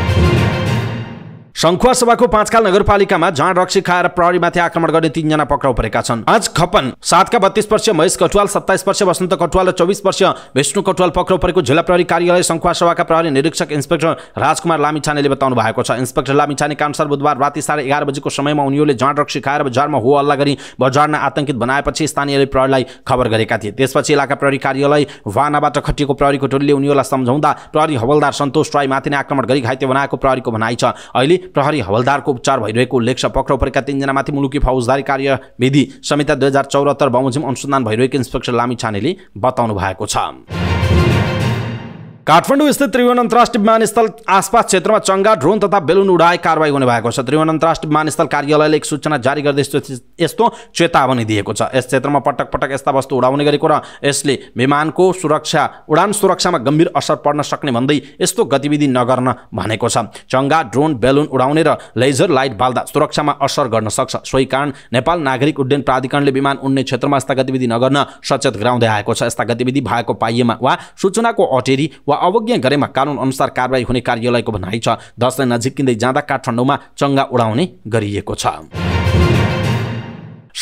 सङ्खुवा सभाको पाँचकाल नगरपालिकामा जाँड रक्सी खाएर प्रहरीमाथि आक्रमण गर्ने तीनजना पक्राउ परेका छन् आज खपन सातका बत्तीस वर्षीय महेश कटुवाल सत्ताइस वर्षीय वसन्त कटुवाल र चौबिस वर्षीय विष्णु कटुवाल पक्राउ परेको जिल्ला प्रहरी कार्यालय सङ्खुवा सभाका प्रहरी निरीक्षक इन्सपेक्टर राजकुमार लामिछानेले बताउनु भएको छ इन्सपेक्टर लामिछानेका अनुसार बुधबार राति साढे एघार बजीको समयमा उनीहरूले जाँड रक्सी खाएर बजारमा हो हल्ला गरी बजारमा आतंकित बनाएपछि स्थानीयले प्रहरीलाई खबर गरेका थिए त्यसपछि इलाका प्रहरी कार्यालय वानाबाट खटिएको प्रहरीको टोलीले उनीहरूलाई सम्झाउँदा प्रहरी हवलदार सन्तोष राई माथि नै आक्रमण गरी घाइते बनाएको प्रहरीको भनाइ छ अहिले प्रहरी हवलदारको उपचार भइरहेको उल्लेख छ पक्राउ परेका तिनजनामाथि मुलुकी फौजदारी कार्यविधि संहिता दुई हजार चौरात्तर बमोजिम अनुसन्धान भइरहेको इन्सपेक्टर लामी छानेले बताउनु भएको छ काठमाडौँ स्थित त्रिभुवन अन्तर्राष्ट्रिय विमानस्थल आसपास क्षेत्रमा चङ्गा ड्रोन तथा बेलुन उडाए कारवाही हुने भएको छ त्रिभुवन अन्तर्राष्ट्रिय विमानस्थल कार्यालयले एक सूचना जारी गर्दै यस्तो चेतावनी दिएको छ यस क्षेत्रमा पटक पटक यस्ता वस्तु उडाउने गरेको र यसले विमानको सुरक्षा उडान सुरक्षामा गम्भीर असर पर्न सक्ने भन्दै यस्तो गतिविधि नगर्न भनेको छ चङ्गा ड्रोन बेलुन उडाउने र लेजर लाइट बाल्दा सुरक्षामा असर गर्न सक्छ सोही कारण नेपाल नागरिक उड्डयन प्राधिकरणले विमान उड्ने क्षेत्रमा यस्ता गतिविधि नगर्न सचेत गराउँदै आएको छ यस्ता गतिविधि भएको पाइएमा वा सूचनाको अटेरी वा अवज्ञा गरेमा कानुन अनुसार कारवाही हुने कार्यालयको भनाइ छ दसलाई नजिकिँदै जाँदा काठमाडौँमा चङ्गा उडाउने गरिएको छ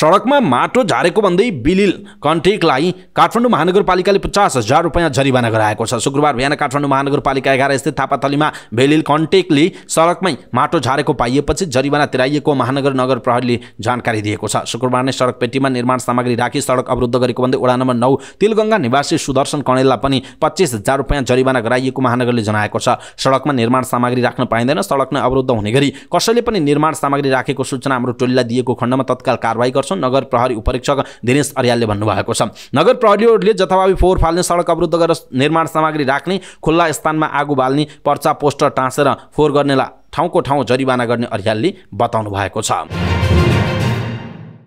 सडकमा माटो झारेको भन्दै बिलिल कन्टेकलाई काठमाडौँ महानगरपालिकाले पचास हजार रुपियाँ जरिवाना गराएको छ शुक्रबार बिहान काठमाडौँ महानगरपालिका एघार स्थित थापाथलीमा भेलिल कन्टेकले सडकमै माटो झारेको पाइएपछि जरिवाना तिराइएको महानगर नगर प्रहरीले जानकारी दिएको छ शुक्रबार नै सडक पेटीमा निर्माण सामग्री राखी सडक अवरुद्ध गरेको भन्दै वडा नम्बर नौ तिलगङ्गा निवासी सुदर्शन कणेललाई पनि पच्चिस हजार रुपियाँ जरिवाना गराइएको महानगरले जनाएको छ सडकमा निर्माण सामग्री राख्न पाइँदैन सडक नै अवरुद्ध हुने गरी कसैले पनि निर्माण सामग्री राखेको सूचना हाम्रो टोलीलाई दिएको खण्डमा तत्काल कारवाही गर्छ गर्छौँ नगर प्रहरी उपरीक्षक दिनेश अर्यालले भन्नुभएको छ नगर प्रहरीहरूले जथाभावी फोहोर फाल्ने सडक अवरुद्ध गरेर निर्माण सामग्री राख्ने खुल्ला स्थानमा आगो बाल्ने पर्चा पोस्टर टाँसेर फोहोर गर्नेलाई ठाउँको ठाउँ जरिवाना गर्ने अर्यालले बताउनु भएको छ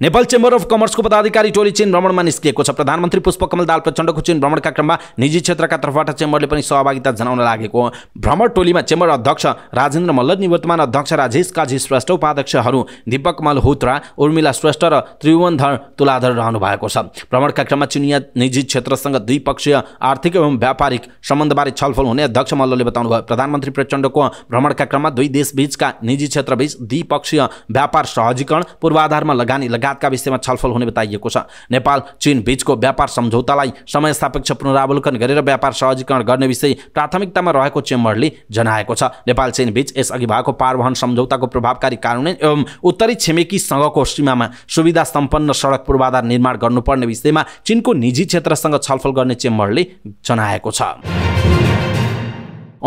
नेपाल चेम्बर अफ कमर्सको पदाधिकारी टोली चीन भ्रमणमा निस्किएको छ प्रधानमन्त्री पुष्पकमल दाल प्रचण्डको चीन भ्रमणका क्रममा निजी क्षेत्रका तर्फबाट चेम्बरले पनि सहभागिता जनाउन लागेको भ्रमण टोलीमा चेम्बर अध्यक्ष राजेन्द्र मल्ल निवर्तमान अध्यक्ष राजेश काजी श्रेष्ठ उपाध्यक्षहरू दिपक हुत्रा उर्मिला श्रेष्ठ र त्रिभुवनधर तुलाधर रहनु भएको छ भ्रमणका क्रममा चिनिया निजी क्षेत्रसँग द्विपक्षीय आर्थिक एवं व्यापारिक सम्बन्धबारे छलफल हुने अध्यक्ष मल्लले बताउनु भयो प्रधानमन्त्री प्रचण्डको भ्रमणका क्रममा दुई देशबीचका निजी क्षेत्रबीच द्विपक्षीय व्यापार सहजीकरण पूर्वाधारमा लगानी लगा लगायतका विषयमा छलफल हुने बताइएको छ नेपाल चीन बीचको व्यापार सम्झौतालाई समय सापेक्ष पुनरावलोकन गरेर व्यापार सहजीकरण गर्ने विषय प्राथमिकतामा रहेको चेम्बरले जनाएको छ नेपाल चीन बीच यसअघि भएको पारवहन सम्झौताको प्रभावकारी कार्यान्वयन एवं उत्तरी छिमेकीसँगको सीमामा सुविधा सम्पन्न सडक पूर्वाधार निर्माण गर्नुपर्ने विषयमा चीनको निजी क्षेत्रसँग छलफल गर्ने चेम्बरले जनाएको छ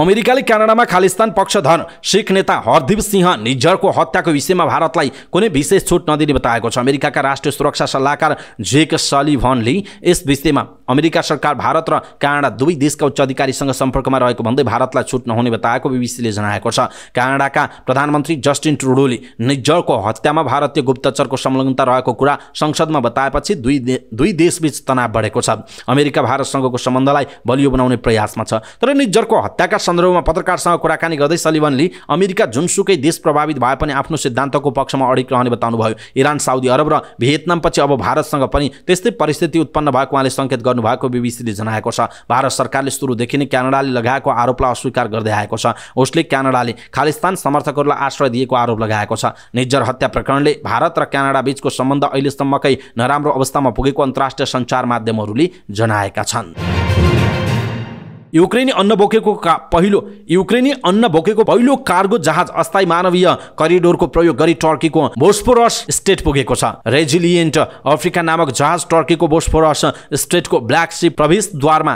अमेरिकाले क्यानाडामा खालिस्तान पक्षधर सिख नेता हरदीप सिंह निज्जरको हत्याको विषयमा भारतलाई कुनै विशेष छुट नदिने बताएको छ अमेरिकाका राष्ट्रिय सुरक्षा सल्लाहकार जेक सलिभनले यस विषयमा अमेरिका सरकार भारत र क्यानाडा दुवै देशका उच्च अधिकारीसँग सम्पर्कमा रहेको भन्दै भारतलाई छुट नहुने बताएको बिबिसीले जनाएको छ क्यानाडाका प्रधानमन्त्री जस्टिन ट्रुडोले निजरको हत्यामा भारतीय गुप्तचरको संलग्नता रहेको कुरा संसदमा बताएपछि दुई दुई देशबीच तनाव बढेको छ अमेरिका भारतसँगको सम्बन्धलाई बलियो बनाउने प्रयासमा छ तर निज्जरको हत्याका सन्दर्भमा पत्रकारसँग कुराकानी गर्दै सलिभनले अमेरिका जुनसुकै देश प्रभावित भए पनि आफ्नो सिद्धान्तको पक्षमा अडिक रहने बताउनुभयो इरान साउदी अरब र भियतनाम पछि अब भारतसँग पनि त्यस्तै परिस्थिति उत्पन्न भएको उहाँले सङ्केत गर्नुभएको बिबिसीले जनाएको छ भारत सरकारले सुरुदेखि नै क्यानाडाले लगाएको आरोपलाई अस्वीकार गर्दै आएको छ उसले क्यानाडाले खालिस्तान समर्थकहरूलाई आश्रय दिएको आरोप लगाएको छ निज्जर हत्या प्रकरणले भारत र क्यानाडा बीचको सम्बन्ध अहिलेसम्मकै नराम्रो अवस्थामा पुगेको अन्तर्राष्ट्रिय सञ्चार माध्यमहरूले जनाएका छन् युक्रेनी अन्न बोकेको का पहिलो युक्रेनी अन्न बोकेको पहिलो कार्गो जहाज अस्थायी मानवीय करिडोरको प्रयोग गरी टर्कीको बोस्फोरस स्टेट पुगेको छ रेजिलियन्ट अफ्रिका नामक जहाज टर्कीको बोस्फोरस स्टेटको ब्ल्याक सी प्रवेशद्वारमा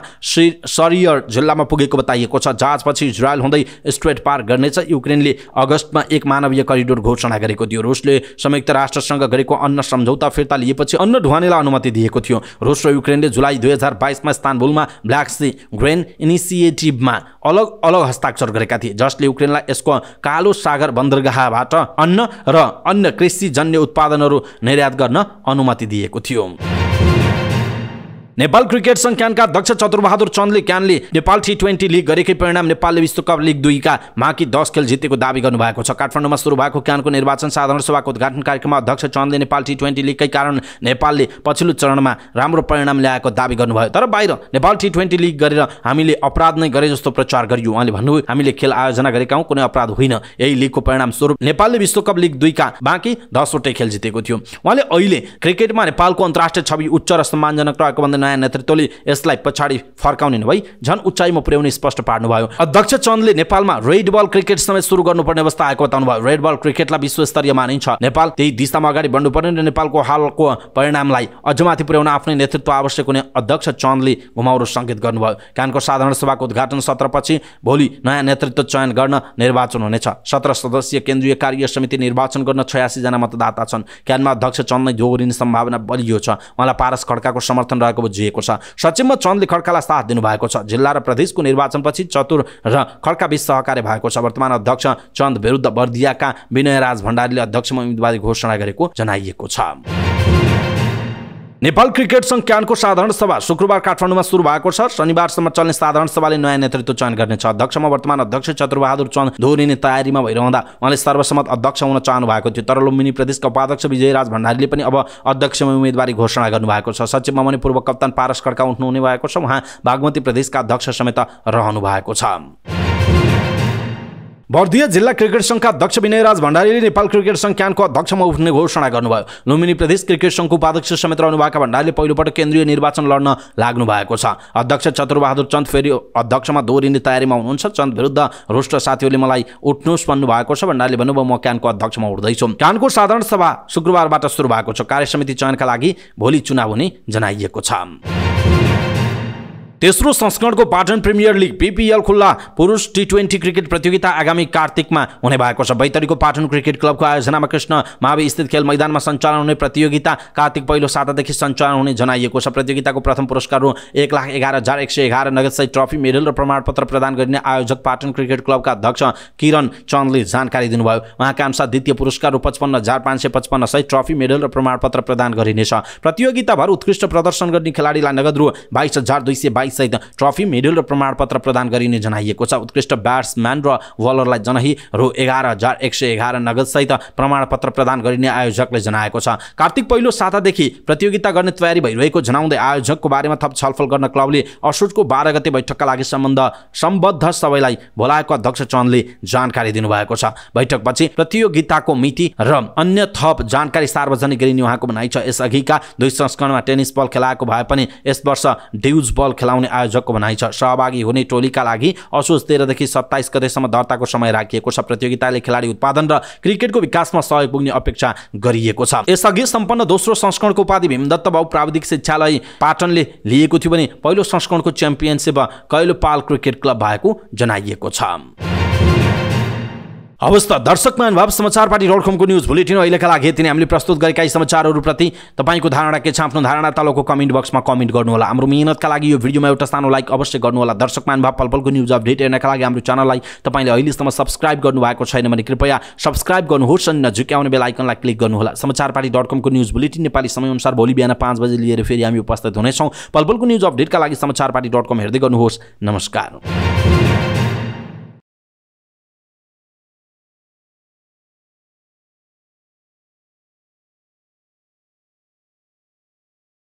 सरियर जिल्लामा पुगेको बताइएको छ जहाजपछि इजरायल हुँदै स्ट्रेट पार गर्नेछ युक्रेनले अगस्तमा एक मानवीय करिडोर घोषणा गरेको थियो रुसले संयुक्त राष्ट्रसँग गरेको अन्न सम्झौता फिर्ता लिएपछि अन्न ढुवानीलाई अनुमति दिएको थियो रुस र युक्रेनले जुलाई दुई हजार बाइसमा स्थानबुलमा ब्ल्याक सी ग्रेन इनिसिएटिभमा अलग अलग हस्ताक्षर गरेका थिए जसले युक्रेनलाई यसको कालो सागर बन्दरगाहबाट अन्न र अन्य कृषिजन्य उत्पादनहरू निर्यात गर्न अनुमति दिएको थियो नेपाल क्रिकेट सङ्घ क्यानका अध्यक्ष चतुरबहादुर चन्दले क्यानले नेपाल टी ट्वेन्टी लिग गरेकै परिणाम नेपालले विश्वकप लिग दुईका माकी दस खेल जितेको दावी गर्नुभएको छ काठमाडौँमा सुरु भएको क्यानको निर्वाचन साधारण सभाको उद्घाटन कार्यक्रममा अध्यक्ष चन्दले नेपाल टी ट्वेन्टी लिगकै कारण नेपालले पछिल्लो चरणमा राम्रो परिणाम ल्याएको दावी गर्नुभयो तर बाहिर नेपाल टी ट्वेन्टी लिग गरेर हामीले अपराध नै गरे जस्तो प्रचार गरियो उहाँले भन्नुभयो हामीले खेल आयोजना गरेका हौँ कुनै अपराध होइन यही लिगको परिणाम स्वरूप नेपालले विश्वकप लिग दुईका बाँकी दसवटै खेल जितेको थियो उहाँले अहिले क्रिकेटमा नेपालको अन्तर्राष्ट्रिय छवि उच्च र सम्मानजनक रहेको भन्दै नयाँ नेतृत्वले यसलाई पछाडि फर्काउने भई झन् उचाइमा पुर्याउने स्पष्ट पार्नुभयो अध्यक्ष चन्दले नेपालमा रेड बल क्रिकेट समेत सुरु गर्नुपर्ने अवस्था आएको बताउनुभयो रेड बल क्रिकेटलाई विश्वस्तरीय मानिन्छ नेपाल त्यही दिशामा अगाडि बढ्नुपर्ने र नेपालको हालको परिणामलाई अझ माथि पुर्याउन आफ्नै नेतृत्व आवश्यक हुने अध्यक्ष चन्दले घुमाउरो सङ्केत गर्नुभयो कानको साधारण सभाको उद्घाटन सत्रपछि भोलि नयाँ नेतृत्व चयन गर्न निर्वाचन हुनेछ सत्र सदस्यीय केन्द्रीय कार्य समिति निर्वाचन गर्न छयासीजना मतदाता छन् क्यानमा अध्यक्ष चन्दलाई जोगरिने सम्भावना बलियो छ उहाँलाई पारस खड्काको समर्थन रहेको खोजिएको छ सचिव चन्दले खड्कालाई साथ दिनुभएको छ जिल्ला र प्रदेशको निर्वाचनपछि चतुर र खड्काबीच सहकार्य भएको छ वर्तमान अध्यक्ष चन्द विरुद्ध बर्दियाका विनयराज भण्डारीले अध्यक्षमा उम्मेदवारी घोषणा गरेको जनाइएको छ नेपाल क्रिकेट सङ्घ क्यानको साधारण सभा शुक्रबार काठमाडौँमा सुरु भएको छ शनिबारसम्म चल्ने साधारण सभाले नयाँ नेतृत्व चयन गर्नेछ अध्यक्षमा वर्तमान अध्यक्ष चतुरबहादुर चन्द धोरिने तयारीमा भइरहँदा उहाँले सर्वसम्मत अध्यक्ष हुन चाहनु भएको थियो तर लुम्बिनी प्रदेशका उपाध्यक्ष विजयराज भण्डारीले पनि अब अध्यक्षमा उम्मेदवारी घोषणा गर्नुभएको छ सचिवमा भने पूर्व कप्तान पारस खड्का उठ्नुहुने भएको छ उहाँ बागमती प्रदेशका अध्यक्ष समेत रहनु भएको छ बर्दिया जिल्ला क्रिकेट सङ्घका अध्यक्ष विनयराज भण्डारीले नेपाल क्रिकेट सङ्घ क्यानको अध्यक्षमा उठ्ने घोषणा गर्नुभयो लुम्बिनी प्रदेश क्रिकेट सङ्घको उपाध्यक्ष समेत रहनुभएका भण्डारीले पहिलोपटक केन्द्रीय निर्वाचन लड्न लाग्नु भएको छ अध्यक्ष चतुरबहादुर चन्द फेरि अध्यक्षमा दोहोरिने तयारीमा हुनुहुन्छ चन्द विरुद्ध रोष्ट साथीहरूले मलाई उठ्नुहोस् भन्नुभएको छ भण्डारीले भन्नुभयो म क्यानको अध्यक्षमा उठ्दैछु क्यानको साधारण सभा शुक्रबारबाट सुरु भएको छ कार्यसमिति चयनका लागि भोलि चुनाव हुने जनाइएको छ तेस्रो संस्करणको पाटन प्रिमियर लिग पिपिएल खुल्ला पुरुष टी ट्वेन्टी क्रिकेट प्रतियोगिता आगामी कार्तिकमा हुने भएको छ बैतरीको पाटन क्रिकेट क्लबको आयोजनामा कृष्ण मावि स्थित खेल मैदानमा सञ्चालन हुने प्रतियोगिता कार्तिक पहिलो सातादेखि सञ्चालन हुने जनाइएको छ प्रतियोगिताको प्रथम पुरस्कार रु एक लाख एघार हजार एक सय एघार नगदसहित ट्रफी मेडल र प्रमाणपत्र प्रदान गरिने आयोजक पाटन क्रिकेट क्लबका अध्यक्ष किरण चन्दले जानकारी दिनुभयो उहाँका अनुसार द्वितीय पुरस्कार रु पचपन्न हजार पाँच सय पचपन्न सहित ट्रफी मेडल र प्रमाणपत्र प्रदान गरिनेछ प्रतियोगिताभर उत्कृष्ट प्रदर्शन गर्ने खेलाडीलाई नगद रु बाइस हजार दुई सय बाइस सहित ट्रफी मेडल र प्रमाणपत्र प्रदान गरिने जनाइएको छ उत्कृष्ट ब्याट्सम्यान र बलरलाई जनही रु एघार हजार एक सय एघार नगदसहित प्रमाणपत्र प्रदान गरिने आयोजकले जनाएको छ कार्तिक पहिलो सातादेखि प्रतियोगिता गर्ने तयारी भइरहेको जनाउँदै आयोजकको बारेमा थप छलफल गर्न क्लबले असोजको बाह्र गते बैठकका लागि सम्बन्ध सम्बद्ध सबैलाई बोलाएको अध्यक्ष चन्दले जानकारी दिनुभएको छ बैठकपछि प्रतियोगिताको मिति र अन्य थप जानकारी सार्वजनिक गरिने उहाँको भनाइ छ यसअघिका दुई संस्करणमा टेनिस बल खेलाएको भए पनि यस वर्ष ड्युज बल खेलाउनु आउने आयोजकको भनाइ छ सहभागी हुने टोलीका लागि असोज तेह्रदेखि सत्ताइस गतेसम्म दर्ताको समय राखिएको छ प्रतियोगिताले खेलाडी उत्पादन र क्रिकेटको विकासमा सहयोग पुग्ने अपेक्षा गरिएको छ यसअघि सम्पन्न दोस्रो संस्करणको उपाधि भीमदत्त बाबु प्राविधिक शिक्षालय पाटनले लिएको थियो भने पहिलो संस्करणको च्याम्पियनसिप कैलोपाल क्रिकेट क्लब भएको जनाइएको छ हवस् त दर्शक महानुभाव समाचार पार्टी डटकमको न्युज बुलेटिन अहिलेका लागि यति नै हामीले प्रस्तुत गरेका यी समाचारहरूप्रति तपाईँको धारणा के छ आफ्नो धारणा तलको कमेन्ट बक्समा कमेन्ट गर्नुहोला हाम्रो मिहिनेतका लागि यो भिडियोमा एउटा सानो लाइक अवश्य गर्नुहोला दर्शक महानुभाव पलपलको न्युज अपडेट हेर्नका लागि हाम्रो च्यानललाई तपाईँले अहिलेसम्म सब्सक्राइब गर्नुभएको छैन भने कृपया सब्सक्राइब गर्नुहोस् अनि नझुक्याउने बेल आइकनलाई क्लिक गर्नुहोला समाचार पार्टी डट कमको न्युज बुलेटिन नेपाली समयअनुसार भोलि बिहान पाँच बजे लिएर फेरि हामी उपस्थित हुनेछौँ पलपलको न्युज अपडेटका लागि समाचार पार्टी डट कम हेर्दै गर्नुहोस् नमस्कार